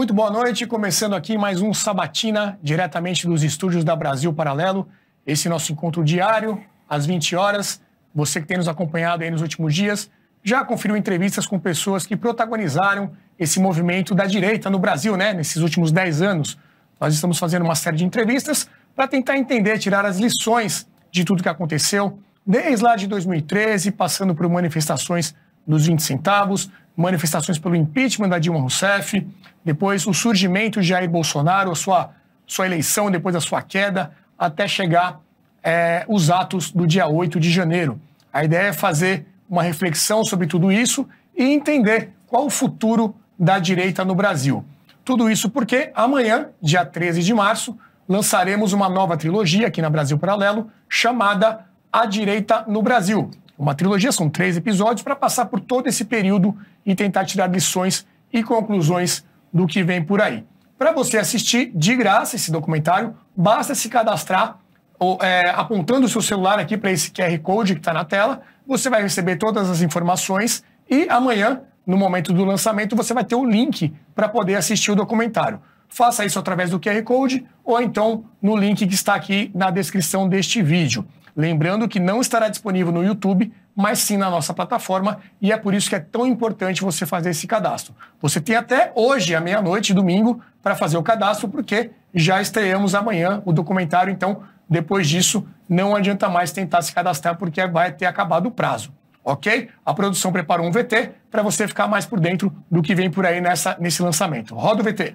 Muito boa noite, começando aqui mais um Sabatina, diretamente dos estúdios da Brasil Paralelo. Esse é nosso encontro diário, às 20 horas. Você que tem nos acompanhado aí nos últimos dias, já conferiu entrevistas com pessoas que protagonizaram esse movimento da direita no Brasil, né? Nesses últimos 10 anos. Nós estamos fazendo uma série de entrevistas para tentar entender, tirar as lições de tudo que aconteceu, desde lá de 2013, passando por manifestações dos 20 centavos, manifestações pelo impeachment da Dilma Rousseff, depois o surgimento de Jair Bolsonaro, a sua, sua eleição, depois a sua queda, até chegar é, os atos do dia 8 de janeiro. A ideia é fazer uma reflexão sobre tudo isso e entender qual o futuro da direita no Brasil. Tudo isso porque amanhã, dia 13 de março, lançaremos uma nova trilogia aqui na Brasil Paralelo chamada A Direita no Brasil. Uma trilogia são três episódios para passar por todo esse período e tentar tirar lições e conclusões do que vem por aí. Para você assistir de graça esse documentário, basta se cadastrar ou, é, apontando o seu celular aqui para esse QR Code que está na tela. Você vai receber todas as informações e amanhã, no momento do lançamento, você vai ter o link para poder assistir o documentário. Faça isso através do QR Code ou então no link que está aqui na descrição deste vídeo. Lembrando que não estará disponível no YouTube, mas sim na nossa plataforma, e é por isso que é tão importante você fazer esse cadastro. Você tem até hoje, à meia-noite, domingo, para fazer o cadastro, porque já estreamos amanhã o documentário, então depois disso não adianta mais tentar se cadastrar, porque vai ter acabado o prazo ok? A produção preparou um VT para você ficar mais por dentro do que vem por aí nessa, nesse lançamento. Roda o VT.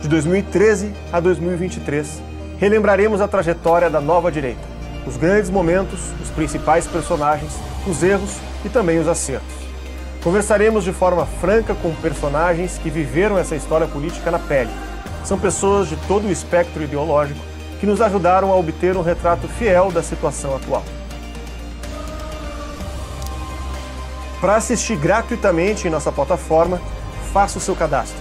De 2013 a 2023, relembraremos a trajetória da nova direita os grandes momentos, os principais personagens, os erros e também os acertos. Conversaremos de forma franca com personagens que viveram essa história política na pele. São pessoas de todo o espectro ideológico que nos ajudaram a obter um retrato fiel da situação atual. Para assistir gratuitamente em nossa plataforma, faça o seu cadastro.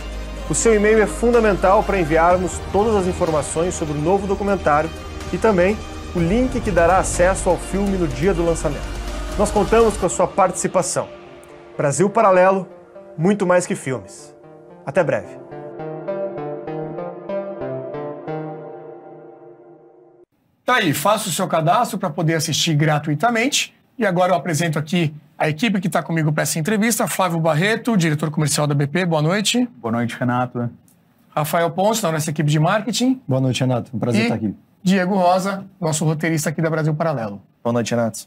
O seu e-mail é fundamental para enviarmos todas as informações sobre o novo documentário e também o link que dará acesso ao filme no dia do lançamento. Nós contamos com a sua participação. Brasil Paralelo, muito mais que filmes. Até breve. Tá aí, faça o seu cadastro para poder assistir gratuitamente. E agora eu apresento aqui a equipe que está comigo para essa entrevista: Flávio Barreto, diretor comercial da BP. Boa noite. Boa noite, Renato. Rafael Ponce, da nossa equipe de marketing. Boa noite, Renato. Um prazer e estar aqui. Diego Rosa, nosso roteirista aqui da Brasil Paralelo. Boa noite, Renato.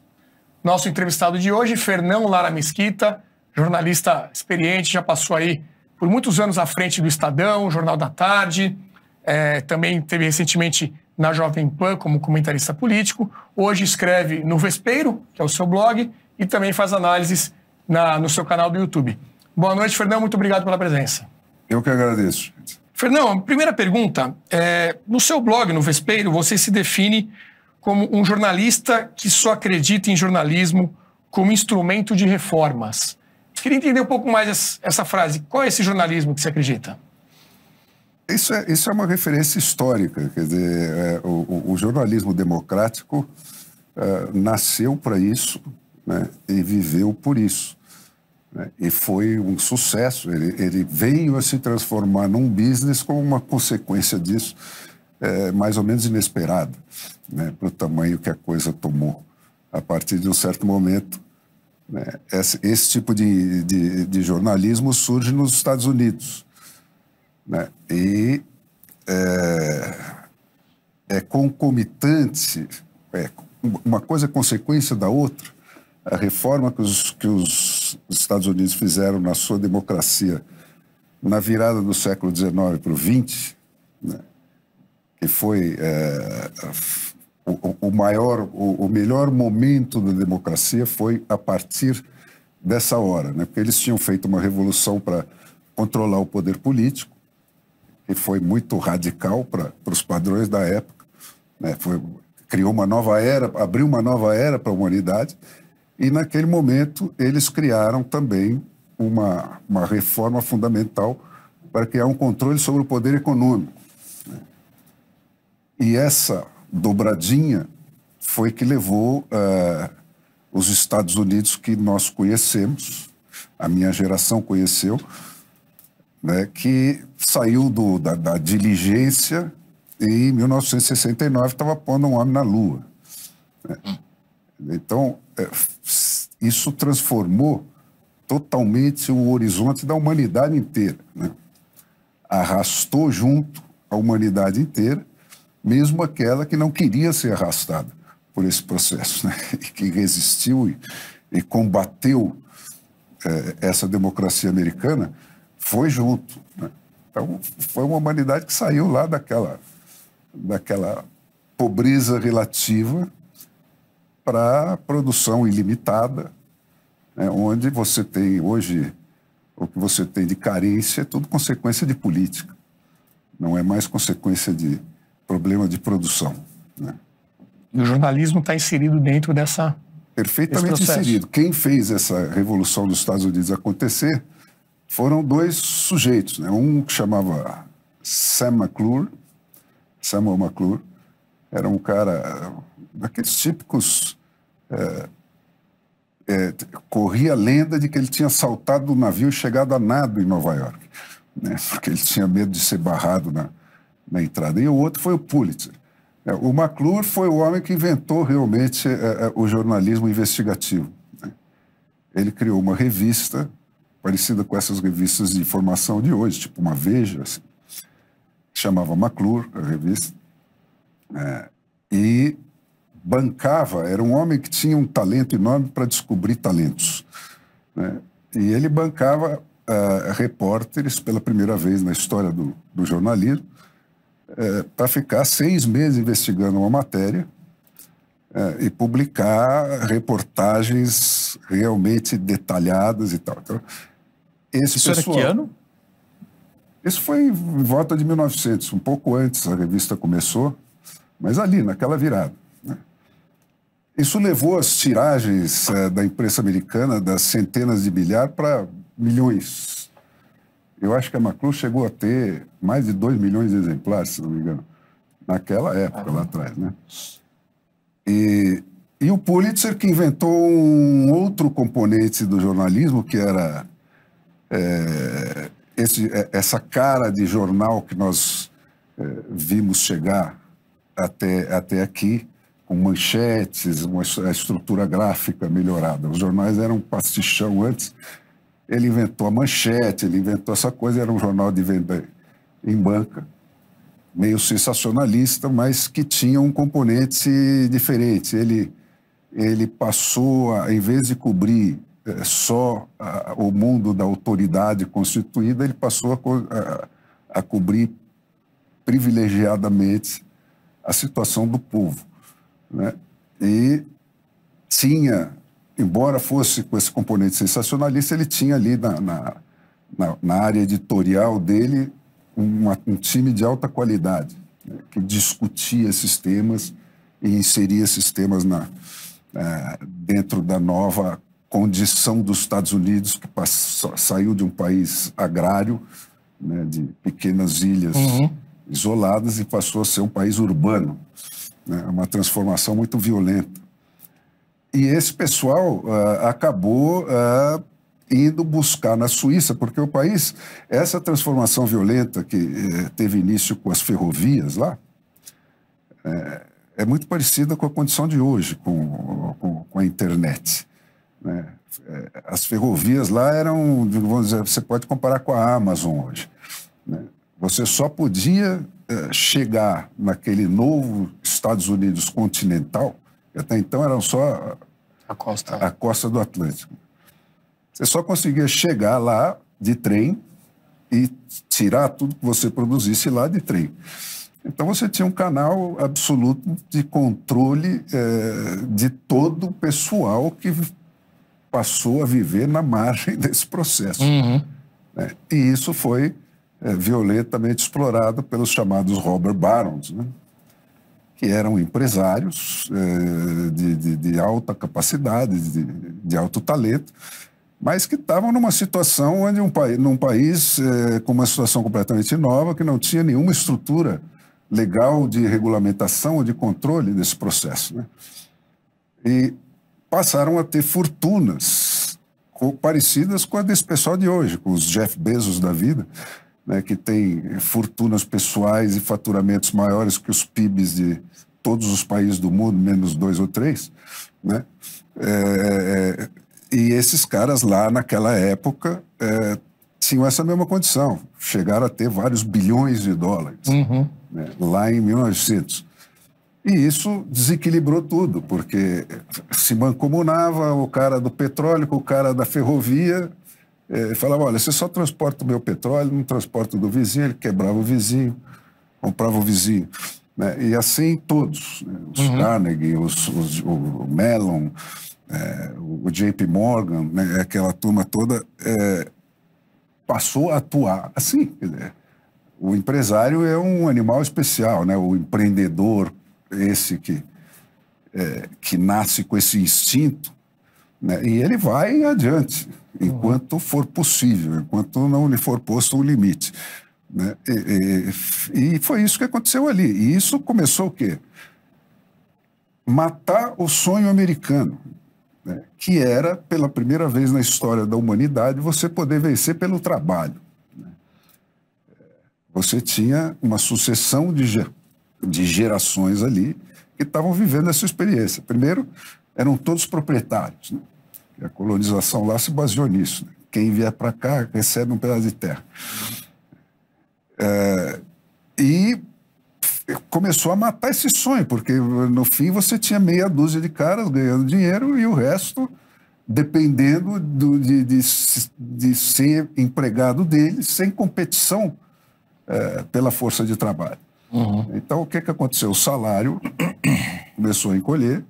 Nosso entrevistado de hoje, Fernão Lara Mesquita, jornalista experiente, já passou aí por muitos anos à frente do Estadão, Jornal da Tarde, é, também teve recentemente na Jovem Pan como comentarista político. Hoje escreve no Vespeiro, que é o seu blog, e também faz análises na, no seu canal do YouTube. Boa noite, Fernão. Muito obrigado pela presença. Eu que agradeço. Fernão, primeira pergunta. É, no seu blog, no Vespeiro, você se define como um jornalista que só acredita em jornalismo como instrumento de reformas. Queria entender um pouco mais essa frase. Qual é esse jornalismo que você acredita? Isso é, isso é uma referência histórica. Quer dizer, é, o, o, jornalismo democrático é, nasceu para isso né, e viveu por isso. Né? E foi um sucesso. Ele, ele, veio a se transformar num business como uma consequência disso, é, mais ou menos inesperada, né? para o tamanho que a coisa tomou. A partir de um certo momento, né? esse, esse, tipo de, de, de, jornalismo surge nos Estados Unidos. Né? E é, é concomitante, é, uma coisa é consequência da outra. A reforma que os, que os os Estados Unidos fizeram na sua democracia na virada do século XIX para o XX, né, que foi é, o, o, maior, o, o, melhor momento da democracia foi a partir dessa hora, né, porque eles tinham feito uma revolução para controlar o poder político, que foi muito radical para os padrões da época, né, foi, criou uma nova era, abriu uma nova era para a humanidade e naquele momento eles criaram também uma, uma reforma fundamental para criar um controle sobre o poder econômico. Né? E essa dobradinha foi que levou uh, os Estados Unidos que nós conhecemos, a minha geração conheceu, né, que saiu do, da, da diligência e em 1969 estava pondo um homem na Lua. Né? Então, eh, isso transformou totalmente o horizonte da humanidade inteira. Né? Arrastou junto a humanidade inteira, mesmo aquela que não queria ser arrastada por esse processo, né? e que resistiu e, e combateu é, essa democracia americana, foi junto. Né? Então, foi uma humanidade que saiu lá daquela, daquela pobreza relativa para produção ilimitada, né, onde você tem hoje, o que você tem de carência é tudo consequência de política, não é mais consequência de problema de produção. Né? E o jornalismo está inserido dentro dessa. Perfeitamente inserido. Quem fez essa revolução dos Estados Unidos acontecer foram dois sujeitos, né? um que chamava Sam McClure, Samuel McClure, era um cara daqueles típicos é, é, corria a lenda de que ele tinha saltado do navio e chegado a nado em Nova York, né? porque ele tinha medo de ser barrado na, na entrada. E o outro foi o Pulitzer. É, o McClure foi o homem que inventou realmente é, é o jornalismo investigativo. Né? Ele criou uma revista parecida com essas revistas de informação de hoje, tipo uma Veja, assim. chamava McClure, a revista, é, e bancava, era um homem que tinha um talento enorme para descobrir talentos. Né? E ele bancava uh, repórteres pela primeira vez na história do, do jornalismo uh, para ficar seis meses investigando uma matéria uh, e publicar reportagens realmente detalhadas e tal. Então, esse Isso pessoal, era que ano? Isso foi em volta de 1900, um pouco antes a revista começou, mas ali, naquela virada. Isso levou as tiragens é, da imprensa americana das centenas de milhares para milhões. Eu acho que a Macron chegou a ter mais de 2 milhões de exemplares, se não me engano, naquela época, lá atrás. Né? E, e o Pulitzer que inventou um outro componente do jornalismo, que era é, esse, eh, essa cara de jornal que nós é, vimos chegar até, até aqui, com manchetes, uma estrutura gráfica melhorada. Os jornais eram um pastichão antes. Ele inventou a manchete, ele inventou essa coisa, era um jornal de venda em banca, meio sensacionalista, mas que tinha um componente diferente. Ele, ele passou, a, em vez de cobrir é, só a, o mundo da autoridade constituída, ele passou a, a cobrir privilegiadamente a situação do povo. Né? E tinha, embora fosse com esse componente sensacionalista, ele tinha ali na, na, na, na área editorial dele uma, um time de alta qualidade, né? que discutia esses temas e inseria esses temas na, é, dentro da nova condição dos Estados Unidos, que passou, saiu de um país agrário, né, de pequenas ilhas uhum. isoladas, e passou a ser um país urbano né? É uma transformação muito violenta. E esse pessoal uh, acabou uh, indo buscar na Suíça, porque o país, essa transformação violenta que eh, teve início com as ferrovias lá, eh, é muito parecida com a condição de hoje, com, com, com a internet. Né? Eh, as ferrovias lá eram, vamos dizer, você pode comparar com a Amazon hoje. Né? Você só podia eh, chegar naquele novo Estados Unidos continental, até então eram só a costa, a, costa do Atlântico. Você só conseguia chegar lá de trem e tirar tudo que você produzisse lá de trem. Então você tinha um canal absoluto de controle eh, de todo o pessoal que passou a viver na margem desse processo. Uhum. Né? E isso foi é, violentamente explorado pelos chamados Robert barons, né? que eram empresários é, de, de, de, alta capacidade, de, de, alto talento, mas que estavam numa situação onde um país, num país é, com uma situação completamente nova, que não tinha nenhuma estrutura legal de regulamentação ou de controle desse processo. Né? E passaram a ter fortunas parecidas com a desse pessoal de hoje, com os Jeff Bezos da vida, né, que tem fortunas pessoais e faturamentos maiores que os PIBs de todos os países do mundo, menos dois ou três, né? É, é, e esses caras lá naquela época é, tinham essa mesma condição, chegaram a ter vários bilhões de dólares uhum. né, lá em 1900. E isso desequilibrou tudo, porque se mancomunava o cara do petróleo com o cara da ferrovia, é, falava, olha, você só transporta o meu petróleo, não transporta o do vizinho, ele quebrava o vizinho, comprava o vizinho. Né? E assim todos, né? os uhum. Carnegie, os, os, o, Mellon, eh, o JP Morgan, né? aquela turma toda é, passou a atuar assim. o empresário é um animal especial, né? o empreendedor, esse que, que nasce com esse instinto né? E ele vai adiante, uhum. enquanto uhum. for possível, enquanto não lhe for posto um limite. Né? E, e, e, foi isso que aconteceu ali. E isso começou o quê? Matar o sonho americano, né? que era, pela primeira vez na história da humanidade, você poder vencer pelo trabalho. Né? Você tinha uma sucessão de, de gerações ali que estavam vivendo essa experiência. Primeiro, eram todos proprietários. Né? E a colonização lá se baseou nisso. Né? Quem vier para cá recebe um pedaço de terra. É, e começou a matar esse sonho, porque no fim você tinha meia dúzia de caras ganhando dinheiro e o resto dependendo do, de, de, de, ser empregado deles, sem competição é, pela força de trabalho. Uhum. Então, o que, que aconteceu? O salário começou a encolher,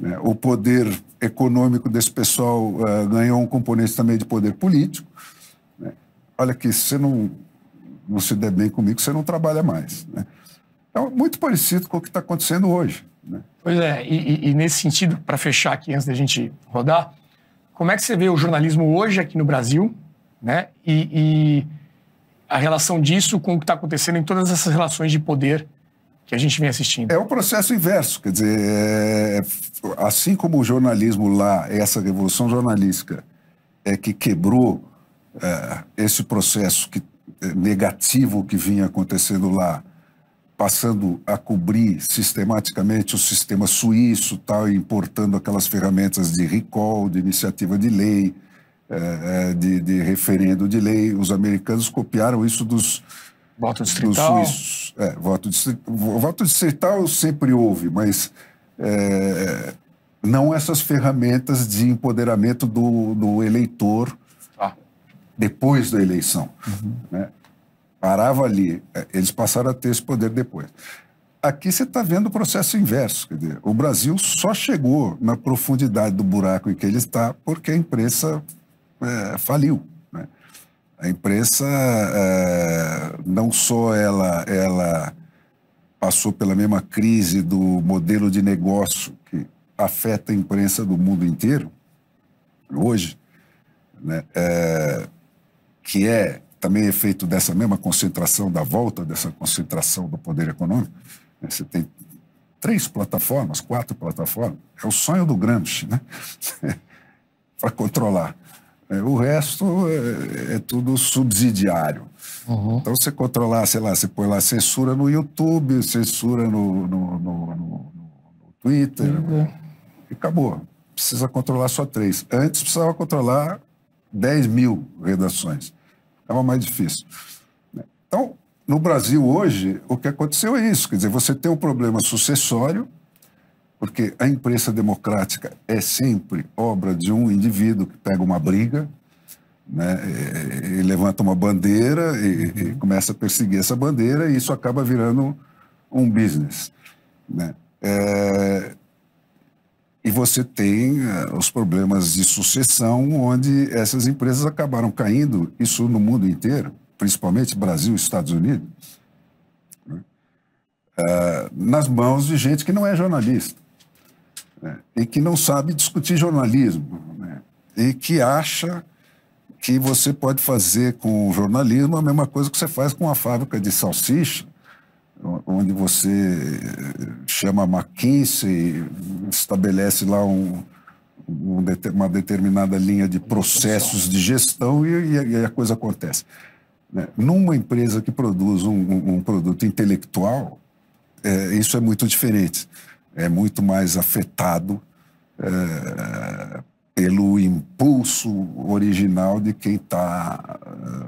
né? O poder econômico desse pessoal uh, ganhou um componente também de poder político. Né? Olha aqui, se você não, não se der bem comigo, você não trabalha mais. Né? Então, muito parecido com o que está acontecendo hoje. Né? Pois é, e, e nesse sentido, para fechar aqui, antes da gente rodar, como é que você vê o jornalismo hoje aqui no Brasil né? e, e a relação disso com o que está acontecendo em todas essas relações de poder que a gente vem assistindo. É o processo inverso, quer dizer, é, é, assim como o jornalismo lá, essa revolução jornalística é que quebrou é, esse processo que, é, negativo que vinha acontecendo lá, passando a cobrir sistematicamente o sistema suíço, tal, importando aquelas ferramentas de recall, de iniciativa de lei, é, é, de, de referendo de lei. Os americanos copiaram isso dos Voto distrital? Dos suíços. É, voto, distrital, voto distrital sempre houve, mas é, não essas ferramentas de empoderamento do, do eleitor ah. depois da eleição. Uhum. Né? Parava ali. É, eles passaram a ter esse poder depois. Aqui você está vendo o processo inverso. Quer dizer, o Brasil só chegou na profundidade do buraco em que ele está porque a imprensa é, faliu. A imprensa, é, não só ela, ela passou pela mesma crise do modelo de negócio que afeta a imprensa do mundo inteiro, hoje, né, é, que é também efeito dessa mesma concentração, da volta dessa concentração do poder econômico. Né, você tem três plataformas, quatro plataformas. É o sonho do Gramsci, né? Para controlar. É, o resto é, é tudo subsidiário. Uhum. Então, você controlar, sei lá, você põe lá censura no YouTube, censura no, no, no, no Twitter, uhum. e acabou. Precisa controlar só três. Antes precisava controlar 10 mil redações. Estava mais difícil. Então, no Brasil hoje, o que aconteceu é isso. Quer dizer, você tem um problema sucessório, porque a imprensa democrática é sempre obra de um indivíduo que pega uma briga, né, e, levanta uma bandeira e, e, começa a perseguir essa bandeira, e isso acaba virando um business. Né? É, e você tem é, os problemas de sucessão, onde essas empresas acabaram caindo, isso no mundo inteiro, principalmente Brasil e Estados Unidos, né? é, nas mãos de gente que não é jornalista né? e que não sabe discutir jornalismo, né? e que acha que você pode fazer com o jornalismo a mesma coisa que você faz com uma fábrica de salsicha, onde você chama McKinsey, estabelece lá um, um, uma determinada linha de processos de gestão e, e a coisa acontece. Né? Numa empresa que produz um, um produto intelectual, é, isso é muito diferente é muito mais afetado é, pelo impulso original de quem está é,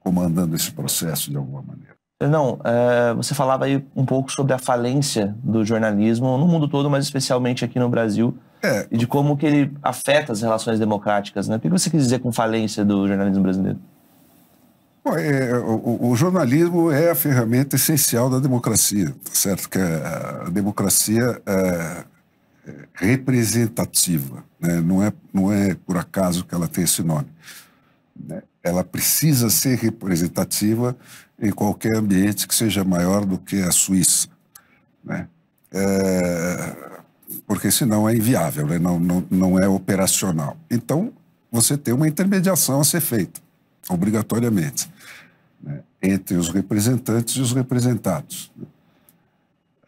comandando esse processo de alguma maneira. Não, é, você falava aí um pouco sobre a falência do jornalismo no mundo todo, mas especialmente aqui no Brasil, é. e de como que ele afeta as relações democráticas, né? O que você quis dizer com falência do jornalismo brasileiro? Bom, é, é o, o, jornalismo é a ferramenta essencial da democracia, tá certo? Que a, é, a democracia é, é, representativa, né? não, é, não é por acaso que ela tem esse nome. Né? Ela precisa ser representativa em qualquer ambiente que seja maior do que a Suíça, né? É, porque senão é inviável, né? não, não, não é operacional. Então, você tem uma intermediação a ser feita, obrigatoriamente entre os representantes e os representados.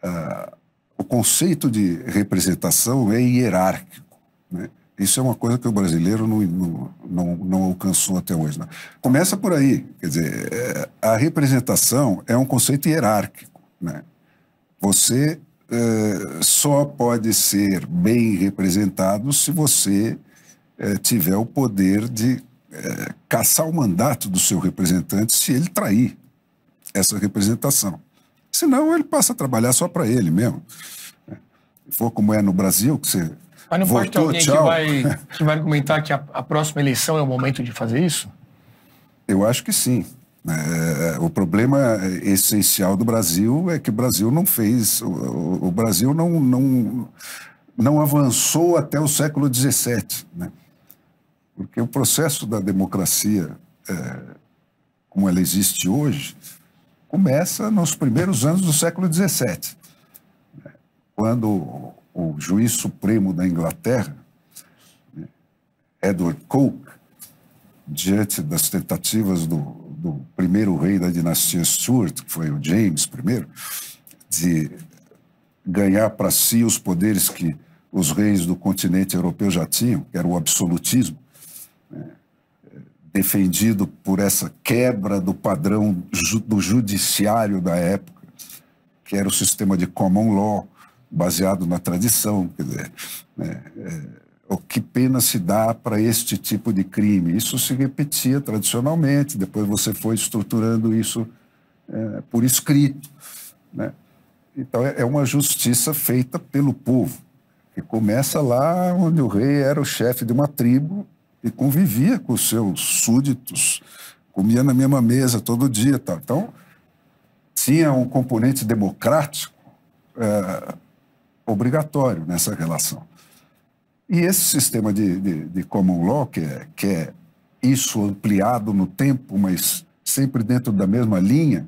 Ah, o conceito de representação é hierárquico. Né? Isso é uma coisa que o brasileiro não, não, não, não alcançou até hoje. Né? Começa por aí. Quer dizer, eh, a representação é um conceito hierárquico. Né? Você eh, só pode ser bem representado se você eh, tiver o poder de é, caçar o mandato do seu representante se ele trair essa representação. Senão ele passa a trabalhar só para ele mesmo. For como é no Brasil, que você. Mas não votou, pode ter alguém tchau. que vai, que vai argumentar que a, a, próxima eleição é o momento de fazer isso? Eu acho que sim. É, o problema essencial do Brasil é que o Brasil não fez. O, o Brasil não, não, não avançou até o século XVII. Né? Porque o processo da democracia, é, como ela existe hoje, começa nos primeiros anos do século XVII, né? quando o juiz supremo da Inglaterra, né, Edward Coke, diante das tentativas do, do primeiro rei da dinastia Stuart, que foi o James I, de ganhar para si os poderes que os reis do continente europeu já tinham, que era o absolutismo, defendido por essa quebra do padrão ju do judiciário da época, que era o sistema de common law, baseado na tradição. Quer dizer, né, é, o que pena se dá para este tipo de crime? Isso se repetia tradicionalmente, depois você foi estruturando isso é, por escrito. Né? Então, é, é uma justiça feita pelo povo, que começa lá onde o rei era o chefe de uma tribo e convivia com os seus súditos, comia na mesma mesa todo dia. tá Então, tinha um componente democrático é, obrigatório nessa relação. E esse sistema de, de, de common law, que é, que é isso ampliado no tempo, mas sempre dentro da mesma linha,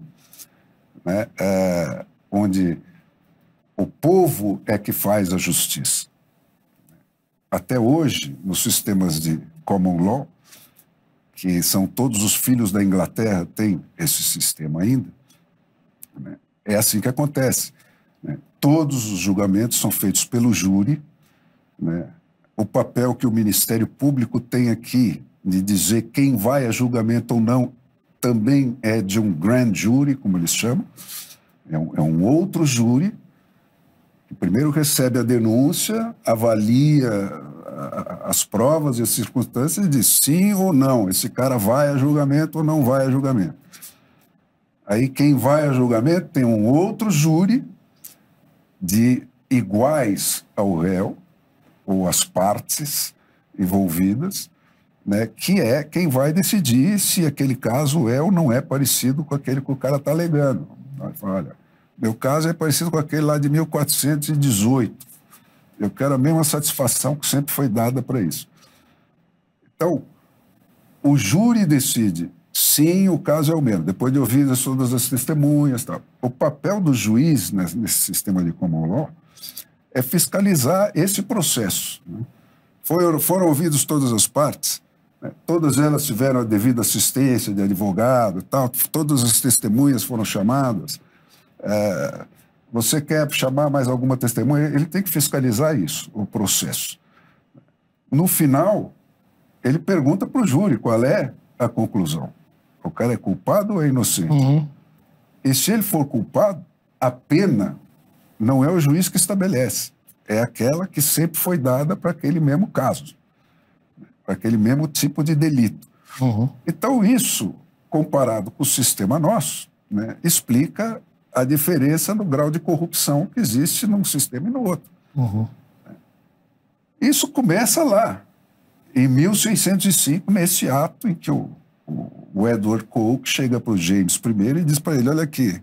né, é, onde o povo é que faz a justiça. Até hoje, nos sistemas de common law, que são todos os filhos da Inglaterra têm esse sistema ainda, né? é assim que acontece. Né? Todos os julgamentos são feitos pelo júri. Né? O papel que o Ministério Público tem aqui de dizer quem vai a julgamento ou não também é de um grand jury, como eles chamam, é um, é um outro júri que primeiro recebe a denúncia, avalia as provas e as circunstâncias de sim ou não, esse cara vai a julgamento ou não vai a julgamento. Aí quem vai a julgamento tem um outro júri de iguais ao réu ou as partes envolvidas, né, que é quem vai decidir se aquele caso é ou não é parecido com aquele que o cara está alegando. Olha, meu caso é parecido com aquele lá de 1418 eu quero a mesma satisfação que sempre foi dada para isso. Então, o júri decide sim, o caso é o mesmo, depois de ouvir todas as testemunhas. Tal. O papel do juiz nesse sistema de common law é fiscalizar esse processo. Né? Foram, foram ouvidas todas as partes, né? todas elas tiveram a devida assistência de advogado, tal, todas as testemunhas foram chamadas. É, você quer chamar mais alguma testemunha? Ele tem que fiscalizar isso, o processo. No final, ele pergunta para o júri qual é a conclusão. O cara é culpado ou é inocente? Uhum. E se ele for culpado, a pena não é o juiz que estabelece, é aquela que sempre foi dada para aquele mesmo caso, para aquele mesmo tipo de delito. Uhum. Então, isso, comparado com o sistema nosso, né, explica a diferença no grau de corrupção que existe num sistema e no outro. Uhum. Isso começa lá, em 1605, nesse ato em que o, o, o Edward Coke chega para o James I e diz para ele: olha aqui,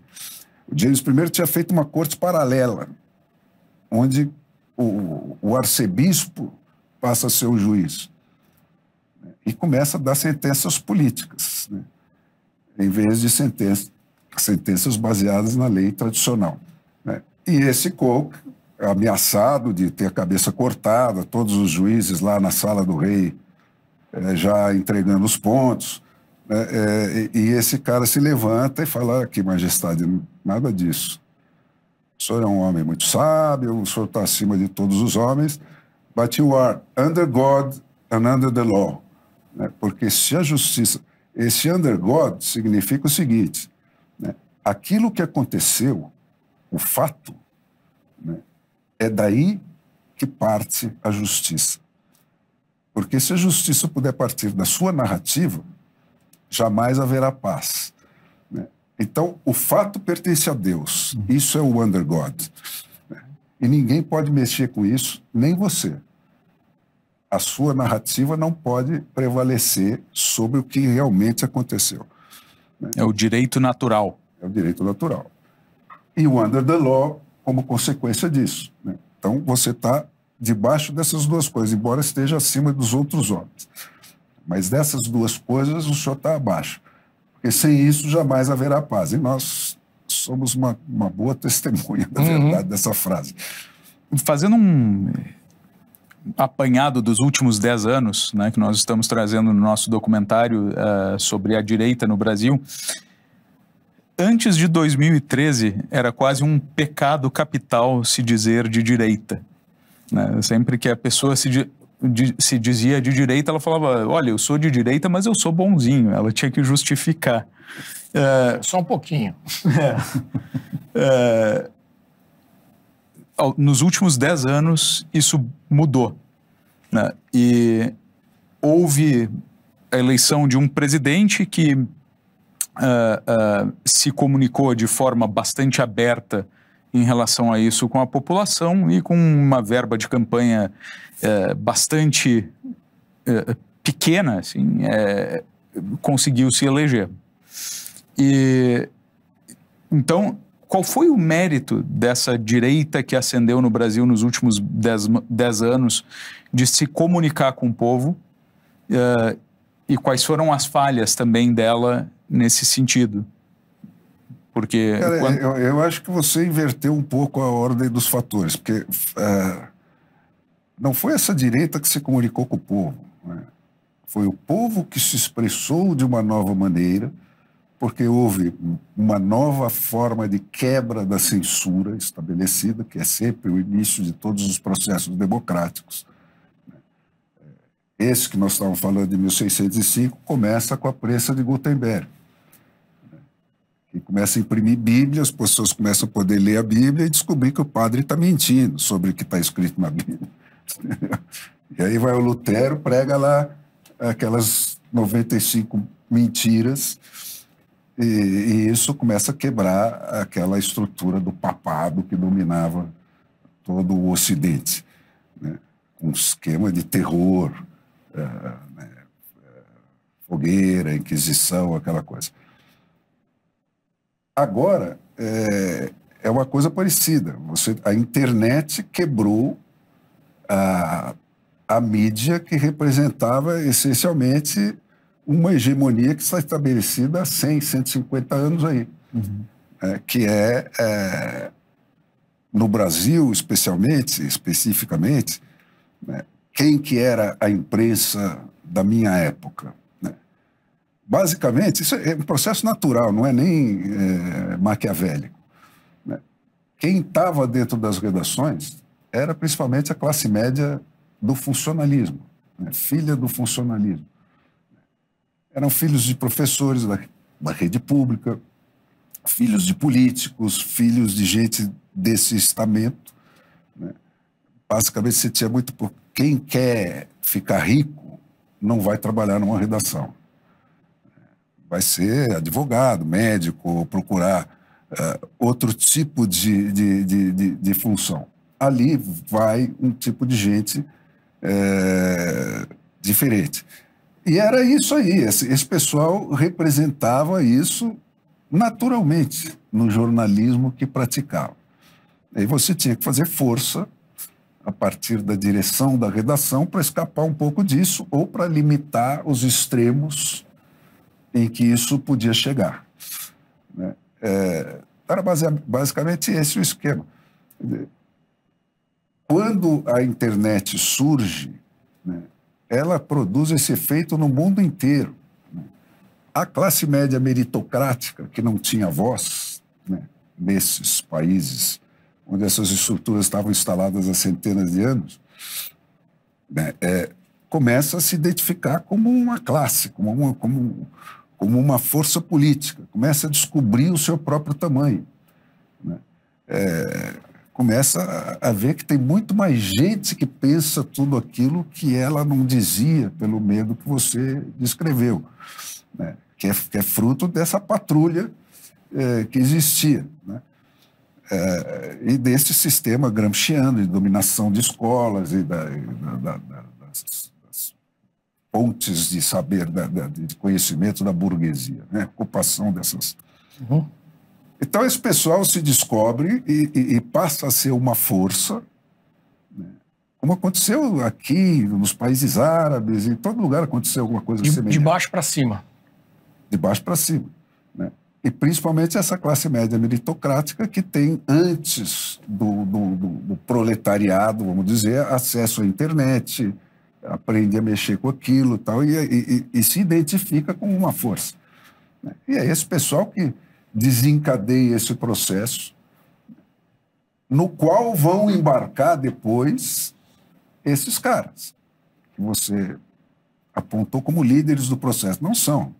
o James I tinha feito uma corte paralela, onde o, o arcebispo passa a ser o juiz né, e começa a dar sentenças políticas, né? em vez de sentenças sentenças baseadas na lei tradicional. Né? E esse Koch, ameaçado de ter a cabeça cortada, todos os juízes lá na sala do rei é, já entregando os pontos, né? é, e, esse cara se levanta e fala: que majestade, nada disso. O senhor é um homem muito sábio, o senhor está acima de todos os homens, but you are under God and under the law. Né? Porque se a justiça. Esse under God significa o seguinte: né? Aquilo que aconteceu, o fato, né? é daí que parte a justiça. Porque se a justiça puder partir da sua narrativa, jamais haverá paz. Né? Então, o fato pertence a Deus. Isso é o under God. Né? E ninguém pode mexer com isso, nem você. A sua narrativa não pode prevalecer sobre o que realmente aconteceu. Né? É o direito natural. É o direito natural. E o under the law como consequência disso. Né? Então, você está debaixo dessas duas coisas, embora esteja acima dos outros homens. Mas dessas duas coisas, o senhor está abaixo. Porque sem isso, jamais haverá paz. E nós somos uma, uma boa testemunha da uhum. verdade dessa frase. Fazendo um apanhado dos últimos 10 anos, né, que nós estamos trazendo no nosso documentário uh, sobre a direita no Brasil, antes de 2013 era quase um pecado capital se dizer de direita. Né? Sempre que a pessoa se, di de, se dizia de direita, ela falava: Olha, eu sou de direita, mas eu sou bonzinho. Ela tinha que justificar. Uh, Só um pouquinho. É. uh, nos últimos 10 anos isso mudou. Né? E houve a eleição de um presidente que uh, uh, se comunicou de forma bastante aberta em relação a isso com a população e com uma verba de campanha uh, bastante pequena, assim, conseguiu se eleger. E então qual foi o mérito dessa direita que ascendeu no Brasil nos últimos 10 anos de se comunicar com o povo uh, e quais foram as falhas também dela nesse sentido? Porque. Cara, quando... eu, eu, acho que você inverteu um pouco a ordem dos fatores, porque uh, não foi essa direita que se comunicou com o povo. Né? Foi o povo que se expressou de uma nova maneira porque houve uma nova forma de quebra da censura estabelecida, que é sempre o início de todos os processos democráticos. É, esse que nós estávamos falando de 1605 começa com a prensa de Gutenberg, que começa a imprimir Bíblia, as pessoas começam a poder ler a Bíblia e descobrir que o padre está mentindo sobre o que está escrito na Bíblia. E aí vai o Lutero, prega lá aquelas 95 mentiras e, e, isso começa a quebrar aquela estrutura do papado que dominava todo o Ocidente, né? um esquema de terror, eh, né? Eh, fogueira, inquisição, aquela coisa. Agora é, é, uma coisa parecida. Você, a internet quebrou a, a mídia que representava essencialmente uma hegemonia que está estabelecida há 100, 150 anos aí, uhum. é, que é, é, no Brasil especialmente, especificamente, né, quem que era a imprensa da minha época. Né? Basicamente, isso é um processo natural, não é nem é, maquiavélico. Né? Quem estava dentro das redações era principalmente a classe média do funcionalismo, né, filha do funcionalismo. Eram filhos de professores da, da rede pública, filhos de políticos, filhos de gente desse estamento. Né? Basicamente, você tinha muito por quem quer ficar rico não vai trabalhar numa redação. Vai ser advogado, médico, procurar uh, outro tipo de, de, de, de, de função. Ali vai um tipo de gente é, diferente. E era isso aí, esse, esse pessoal representava isso naturalmente no jornalismo que praticava. E você tinha que fazer força a partir da direção da redação para escapar um pouco disso ou para limitar os extremos em que isso podia chegar. Né? É, era basicamente esse o esquema. Quando a internet surge, ela produz esse efeito no mundo inteiro. A classe média meritocrática, que não tinha voz né, nesses países onde essas estruturas estavam instaladas há centenas de anos, né, é, começa a se identificar como uma classe, como uma, como, como uma força política, começa a descobrir o seu próprio tamanho. Né? É, começa a ver que tem muito mais gente que pensa tudo aquilo que ela não dizia pelo medo que você descreveu, né? que, é, que, é, fruto dessa patrulha é, que existia. Né? É, e desse sistema gramsciano de dominação de escolas e, da, e da, da, das, das, pontes de saber, de conhecimento da burguesia, né? ocupação dessas. Uhum. Então, esse pessoal se descobre e, e, e passa a ser uma força, né? como aconteceu aqui, nos países árabes, em todo lugar aconteceu alguma coisa de, semelhante. De baixo para cima. De baixo para cima. Né? E principalmente essa classe média meritocrática que tem, antes do, do, do, do proletariado, vamos dizer, acesso à internet, aprende a mexer com aquilo tal, e, e, e se identifica como uma força. Né? E é esse pessoal que desencadeia esse processo, no qual vão embarcar depois esses caras que você apontou como líderes do processo. Não são.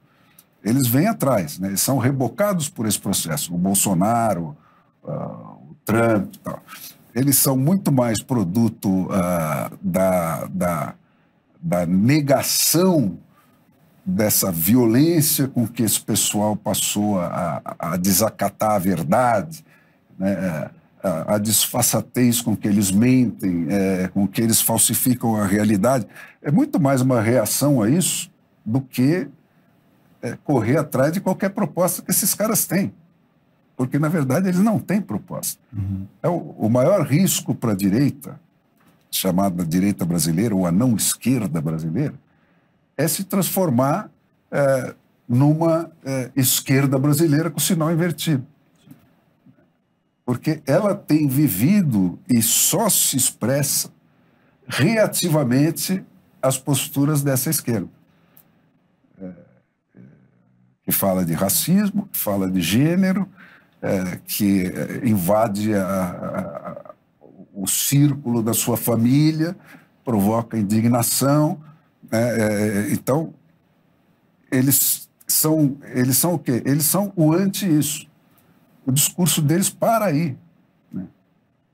Eles vêm atrás, né? eles são rebocados por esse processo. O Bolsonaro, uh, o Trump, tal. eles são muito mais produto uh, da, da, da negação dessa violência com que esse pessoal passou a, a desacatar a verdade, né? É, a, a disfarçatez com que eles mentem, é, com que eles falsificam a realidade, é muito mais uma reação a isso do que é, correr atrás de qualquer proposta que esses caras têm. Porque, na verdade, eles não têm proposta. Uhum. É o, o maior risco para a direita, chamada direita brasileira ou a não esquerda brasileira, é se transformar é, numa é, esquerda brasileira com sinal invertido. Porque ela tem vivido e só se expressa reativamente as posturas dessa esquerda. É, que fala de racismo, que fala de gênero, é, que é, invade a, a, o círculo da sua família, provoca indignação, né, é, é, é, então, eles são, eles são o quê? Eles são o anti isso. O discurso deles para aí. Né?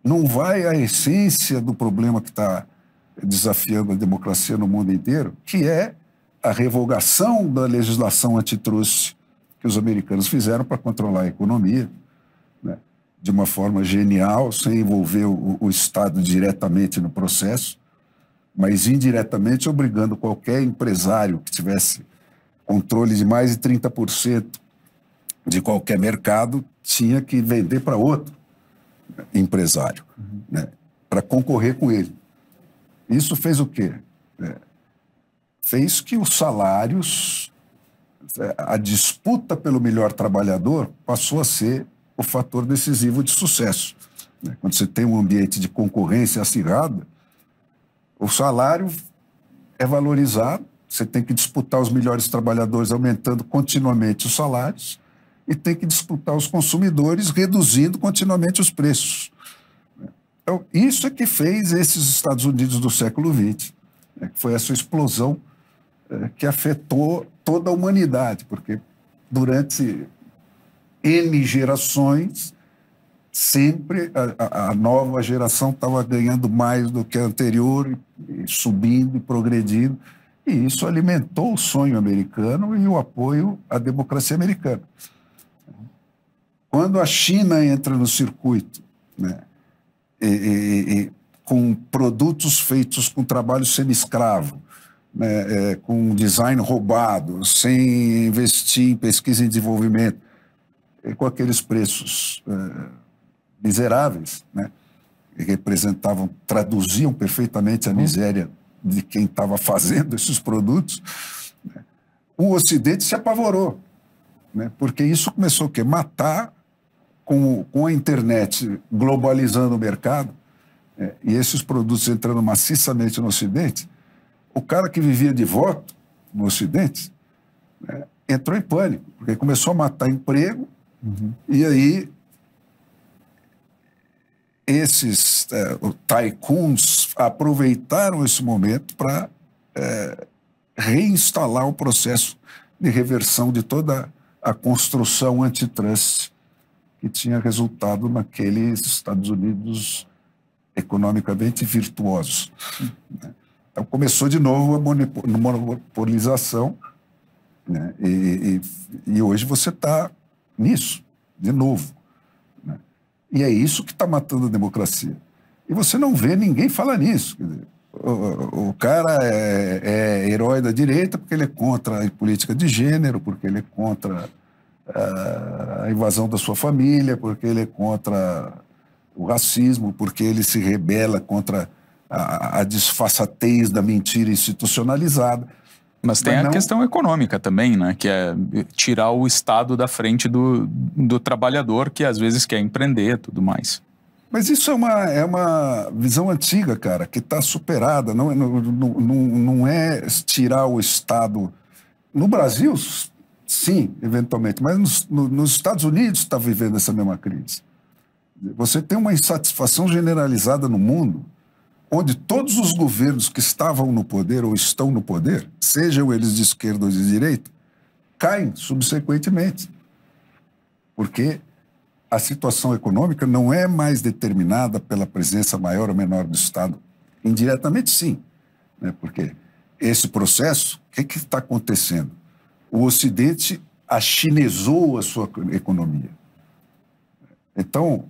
Não vai à essência do problema que está desafiando a democracia no mundo inteiro, que é a revogação da legislação antitruste que os americanos fizeram para controlar a economia, né, de uma forma genial, sem envolver o, o Estado diretamente no processo mas indiretamente obrigando qualquer empresário que tivesse controle de mais de 30% de qualquer mercado, tinha que vender para outro empresário, uhum. né, para concorrer com ele. Isso fez o quê? É, fez que os salários, é, a disputa pelo melhor trabalhador passou a ser o fator decisivo de sucesso. Né. Quando você tem um ambiente de concorrência acirrada, o salário é valorizado, você tem que disputar os melhores trabalhadores aumentando continuamente os salários e tem que disputar os consumidores reduzindo continuamente os preços. Então, isso é que fez esses Estados Unidos do século XX. Né? Foi essa explosão é, que afetou toda a humanidade, porque durante N gerações sempre a, a nova geração estava ganhando mais do que a anterior, e subindo e progredindo. E isso alimentou o sonho americano e o apoio à democracia americana. Quando a China entra no circuito, né, e, e, e, com produtos feitos com trabalho semi-escravo, né, é, com design roubado, sem investir em pesquisa e desenvolvimento, com aqueles preços. É, miseráveis, né? Que representavam, traduziam perfeitamente a uhum. miséria de quem estava fazendo esses produtos. Né? O Ocidente se apavorou, né? Porque isso começou a Matar com, com a internet globalizando o mercado é, e esses produtos entrando maciçamente no Ocidente. O cara que vivia de voto no Ocidente né, entrou em pânico, porque começou a matar emprego uhum. e aí esses é, tycoons aproveitaram esse momento para é, reinstalar o processo de reversão de toda a construção antitrust que tinha resultado naqueles Estados Unidos economicamente virtuosos. Né? Então começou de novo a monopolização né? e, e, e hoje você está nisso, de novo. E é isso que está matando a democracia. E você não vê ninguém falar nisso. Dizer, o, o, cara é, é, herói da direita porque ele é contra a política de gênero, porque ele é contra a, ah, a invasão da sua família, porque ele é contra o racismo, porque ele se rebela contra a, a disfarçatez da mentira institucionalizada. Mas tem Mas não... a questão econômica também, né? Que é tirar o Estado da frente do, do trabalhador que às vezes quer empreender tudo mais. Mas isso é uma, é uma visão antiga, cara, que está superada. É, não, não, não, não é tirar o Estado. No Brasil, sim, eventualmente, mas nos, nos Estados Unidos está vivendo essa mesma crise. Você tem uma insatisfação generalizada no mundo onde todos os governos que estavam no poder ou estão no poder, sejam eles de esquerda ou de direita, caem subsequentemente. Porque a situação econômica não é mais determinada pela presença maior ou menor do Estado. Indiretamente, sim. Né? Porque esse processo, o que está acontecendo? O Ocidente achinesou a sua economia. Então,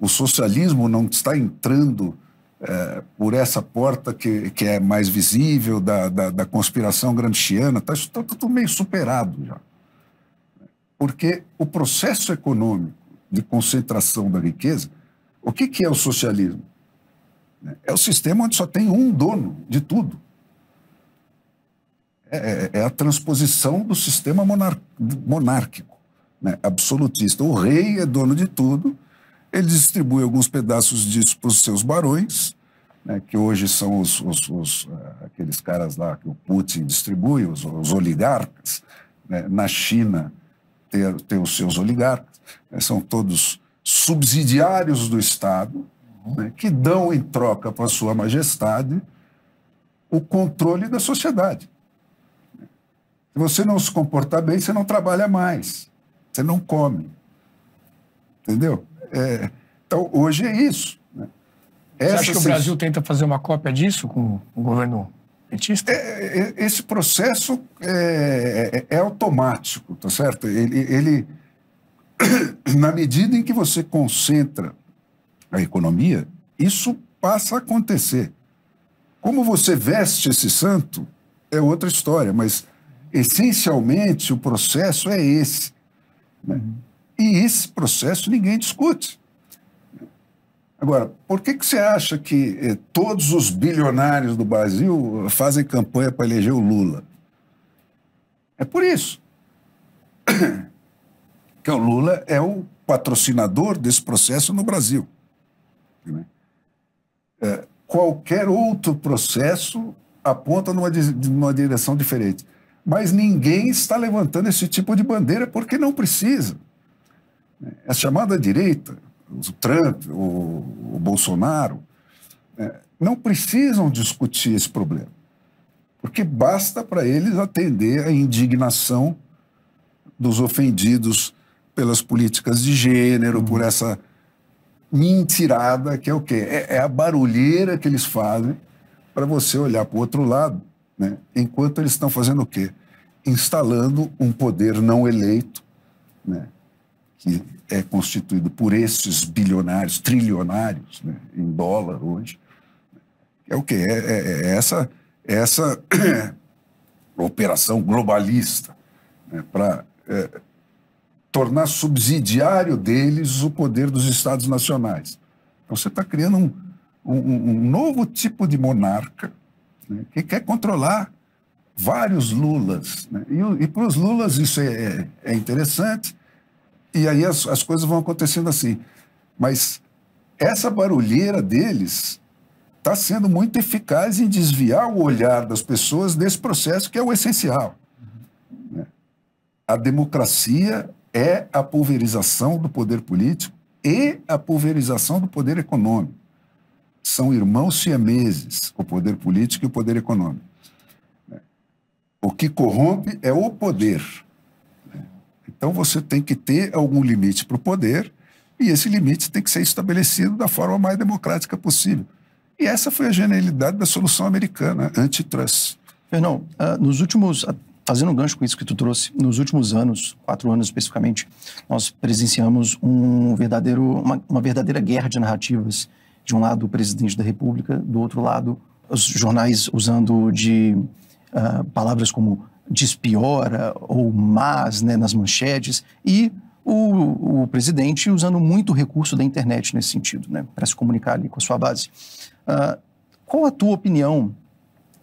o socialismo não está entrando é, por essa porta que, que é mais visível da, da, da conspiração gramsciana, tá, isso está tudo meio superado já. Porque o processo econômico de concentração da riqueza, o que, que é o socialismo? É o sistema onde só tem um dono de tudo. É, é, é a transposição do sistema monar, monárquico, né, absolutista. O rei é dono de tudo ele distribui alguns pedaços disso para os seus barões, né, que hoje são os, os, os, eh, aqueles caras lá que o Putin distribui, os, os oligarcas. Né, na China tem, tem os seus oligarcas, né, são todos subsidiários do Estado, né, que dão em troca para Sua Majestade o controle da sociedade. Se você não se comportar bem, você não trabalha mais, você não come. Entendeu? É, então, hoje é isso. Né? Você acha que o Brasil tenta fazer uma cópia disso com o governo petista? É, é, é esse processo é, é, é, automático, tá certo? Ele, ele, na medida em que você concentra a economia, isso passa a acontecer. Como você veste esse santo é outra história, mas essencialmente o processo é esse. Né? E esse processo ninguém discute. Agora, por que, que você acha que eh, todos os bilionários do Brasil fazem campanha para eleger o Lula? É por isso. Que o Lula é o patrocinador desse processo no Brasil. Né? É, qualquer outro processo aponta numa, numa direção diferente. Mas ninguém está levantando esse tipo de bandeira porque não precisa. É a chamada direita, o Trump, o, o Bolsonaro, é, não precisam discutir esse problema, porque basta para eles atender a indignação dos ofendidos pelas políticas de gênero, por uhum. essa mentirada que é o quê? É, é a barulheira que eles fazem para você olhar para o outro lado, né? enquanto eles estão fazendo o quê? Instalando um poder não eleito, né? que é constituído por esses bilionários, trilionários né, em dólar hoje, é o quê? É, é, é essa, é essa operação globalista né, para é, tornar subsidiário deles o poder dos estados nacionais. Então você está criando um, um, um, novo tipo de monarca né, que quer controlar vários Lulas. Né? E, e para os Lulas isso é, é, é interessante, e aí as, as coisas vão acontecendo assim. Mas essa barulheira deles está sendo muito eficaz em desviar o olhar das pessoas desse processo que é o essencial. Né? A democracia é a pulverização do poder político e a pulverização do poder econômico. São irmãos siameses, o poder político e o poder econômico. Né? O que corrompe é o poder. Então você tem que ter algum limite para o poder e esse limite tem que ser estabelecido da forma mais democrática possível. E essa foi a genialidade da solução americana, antitrust. Fernão, ah, nos últimos, ah, fazendo um gancho com isso que tu trouxe, nos últimos anos, quatro anos especificamente, nós presenciamos um verdadeiro, uma, uma verdadeira guerra de narrativas. De um lado, o presidente da República, do outro lado, os jornais usando de uh, palavras como despiora ou más né, nas manchetes e o, o, presidente usando muito recurso da internet nesse sentido, né, para se comunicar ali com a sua base. Uh, qual a tua opinião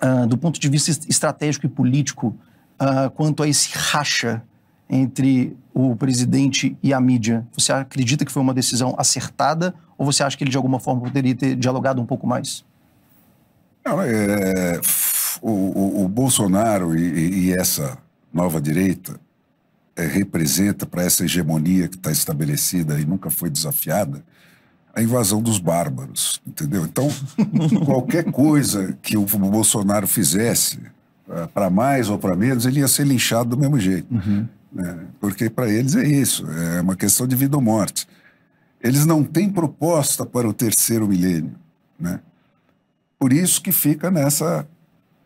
uh, do ponto de vista estratégico e político uh, quanto a esse racha entre o presidente e a mídia? Você acredita que foi uma decisão acertada ou você acha que ele de alguma forma poderia ter dialogado um pouco mais? Não, é, o, o, o Bolsonaro e, e, essa nova direita é, representa para essa hegemonia que está estabelecida e nunca foi desafiada a invasão dos bárbaros, entendeu? Então, qualquer coisa que o Bolsonaro fizesse, eh, para mais ou para menos, ele ia ser linchado do mesmo jeito. Uhum. Né? Porque para eles é isso, é uma questão de vida ou morte. Eles não têm proposta para o terceiro milênio. Né? Por isso que fica nessa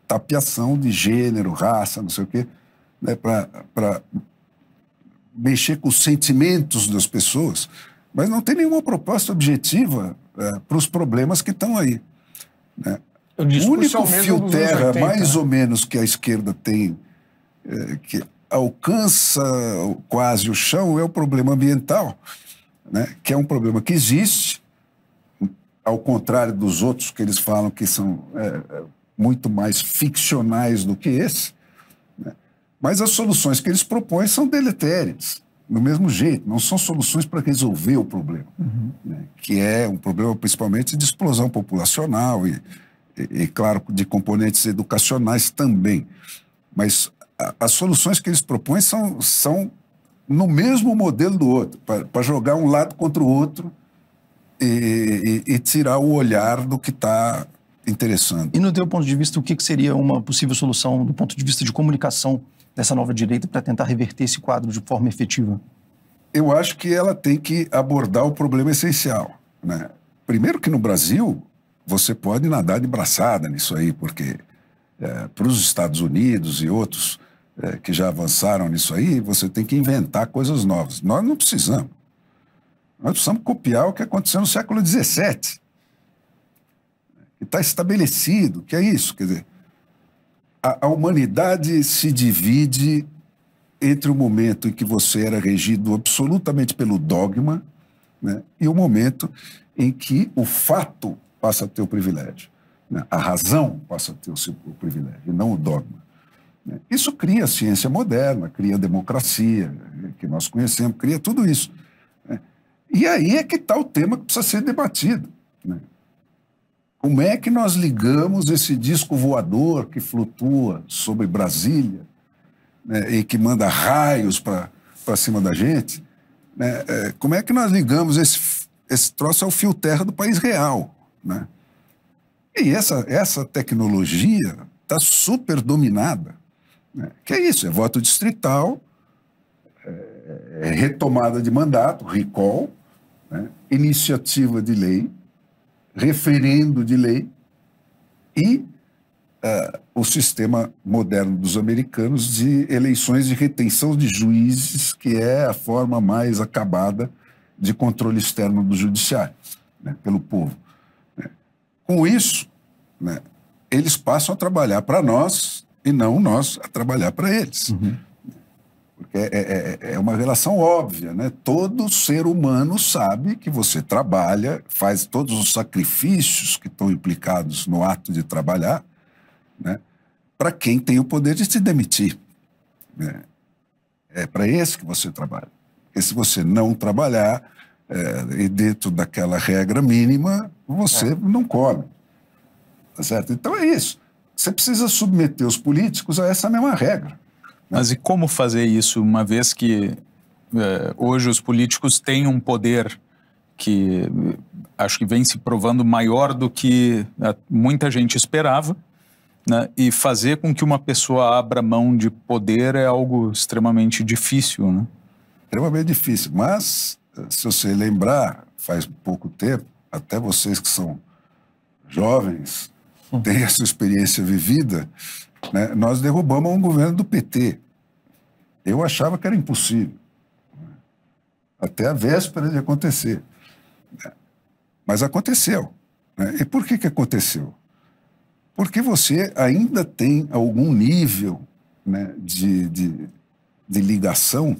tapiação de gênero, raça, não sei o quê, né, para mexer com os sentimentos das pessoas, mas não tem nenhuma proposta objetiva é, para os problemas que estão aí. Né? O, o único é fio terra, 80, mais né? ou menos, que a esquerda tem, é, que alcança quase o chão, é o problema ambiental, né? que é um problema que existe, ao contrário dos outros que eles falam que são é, é muito mais ficcionais do que esse, né? mas as soluções que eles propõem são deletérias, do mesmo jeito, não são soluções para resolver o problema, uhum. né? que é um problema principalmente de explosão populacional e, e, e claro, de componentes educacionais também. Mas a, as soluções que eles propõem são, são no mesmo modelo do outro, para jogar um lado contra o outro e, e, e, tirar o olhar do que está interessante. E no teu ponto de vista, o que, que seria uma possível solução do ponto de vista de comunicação dessa nova direita para tentar reverter esse quadro de forma efetiva? Eu acho que ela tem que abordar o problema essencial. Né? Primeiro que no Brasil, você pode nadar de braçada nisso aí, porque é, para os Estados Unidos e outros é, que já avançaram nisso aí, você tem que inventar coisas novas. Nós não precisamos. Nós precisamos copiar o que aconteceu no século XVII que está estabelecido, que é isso, quer dizer, a, a humanidade se divide entre o momento em que você era regido absolutamente pelo dogma né, e o momento em que o fato passa a ter o privilégio, né, a razão passa a ter o seu o privilégio, e não o dogma. Né. Isso cria a ciência moderna, cria a democracia né, que nós conhecemos, cria tudo isso. Né. E aí é que está o tema que precisa ser debatido. Né. Como é que nós ligamos esse disco voador que flutua sobre Brasília né, e que manda raios para cima da gente? Né, é, como é que nós ligamos esse, esse troço ao fio terra do país real? Né? E essa, essa tecnologia está super dominada. Né? Que é isso, é voto distrital, é, é retomada de mandato, recall, né? iniciativa de lei, referendo de lei, e uh, o sistema moderno dos americanos de eleições de retenção de juízes, que é a forma mais acabada de controle externo do judiciário, né, pelo povo. Né. Com isso, né, eles passam a trabalhar para nós e não nós a trabalhar para eles. Uhum. Porque é, é, é, é, uma relação óbvia, né? Todo ser humano sabe que você trabalha, faz todos os sacrifícios que estão implicados no ato de trabalhar, né? Para quem tem o poder de se demitir, né? É para esse que você trabalha. Porque se você não trabalhar é, e dentro daquela regra mínima, você é. não come, tá certo? Então é isso. Você precisa submeter os políticos a essa mesma regra. Mas e como fazer isso, uma vez que é, hoje os políticos têm um poder que é, acho que vem se provando maior do que é, muita gente esperava, né? e fazer com que uma pessoa abra mão de poder é algo extremamente difícil, né? Extremamente difícil, mas é, se você lembrar, faz pouco tempo, até vocês que são jovens, hum. têm essa experiência vivida, né? Nós derrubamos um governo do PT. Eu achava que era impossível. Até a véspera de acontecer. Né? Mas aconteceu. Né? E por que, que aconteceu? Porque você ainda tem algum nível né, de, de, de, ligação,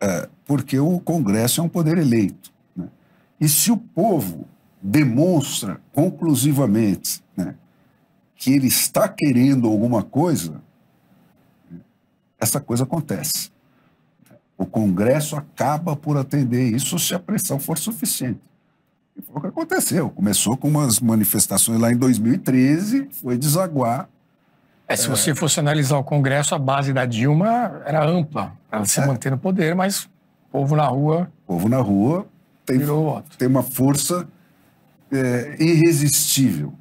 é, porque o Congresso é um poder eleito. Né? E se o povo demonstra conclusivamente que ele está querendo alguma coisa, essa coisa acontece. O Congresso acaba por atender isso se a pressão for suficiente. E foi o que aconteceu. Começou com umas manifestações lá em 2013, foi desaguar. É, se é... você fosse analisar o Congresso, a base da Dilma era ampla para se é. manter no poder, mas povo na rua. Povo na rua tem, tem uma força é, irresistível.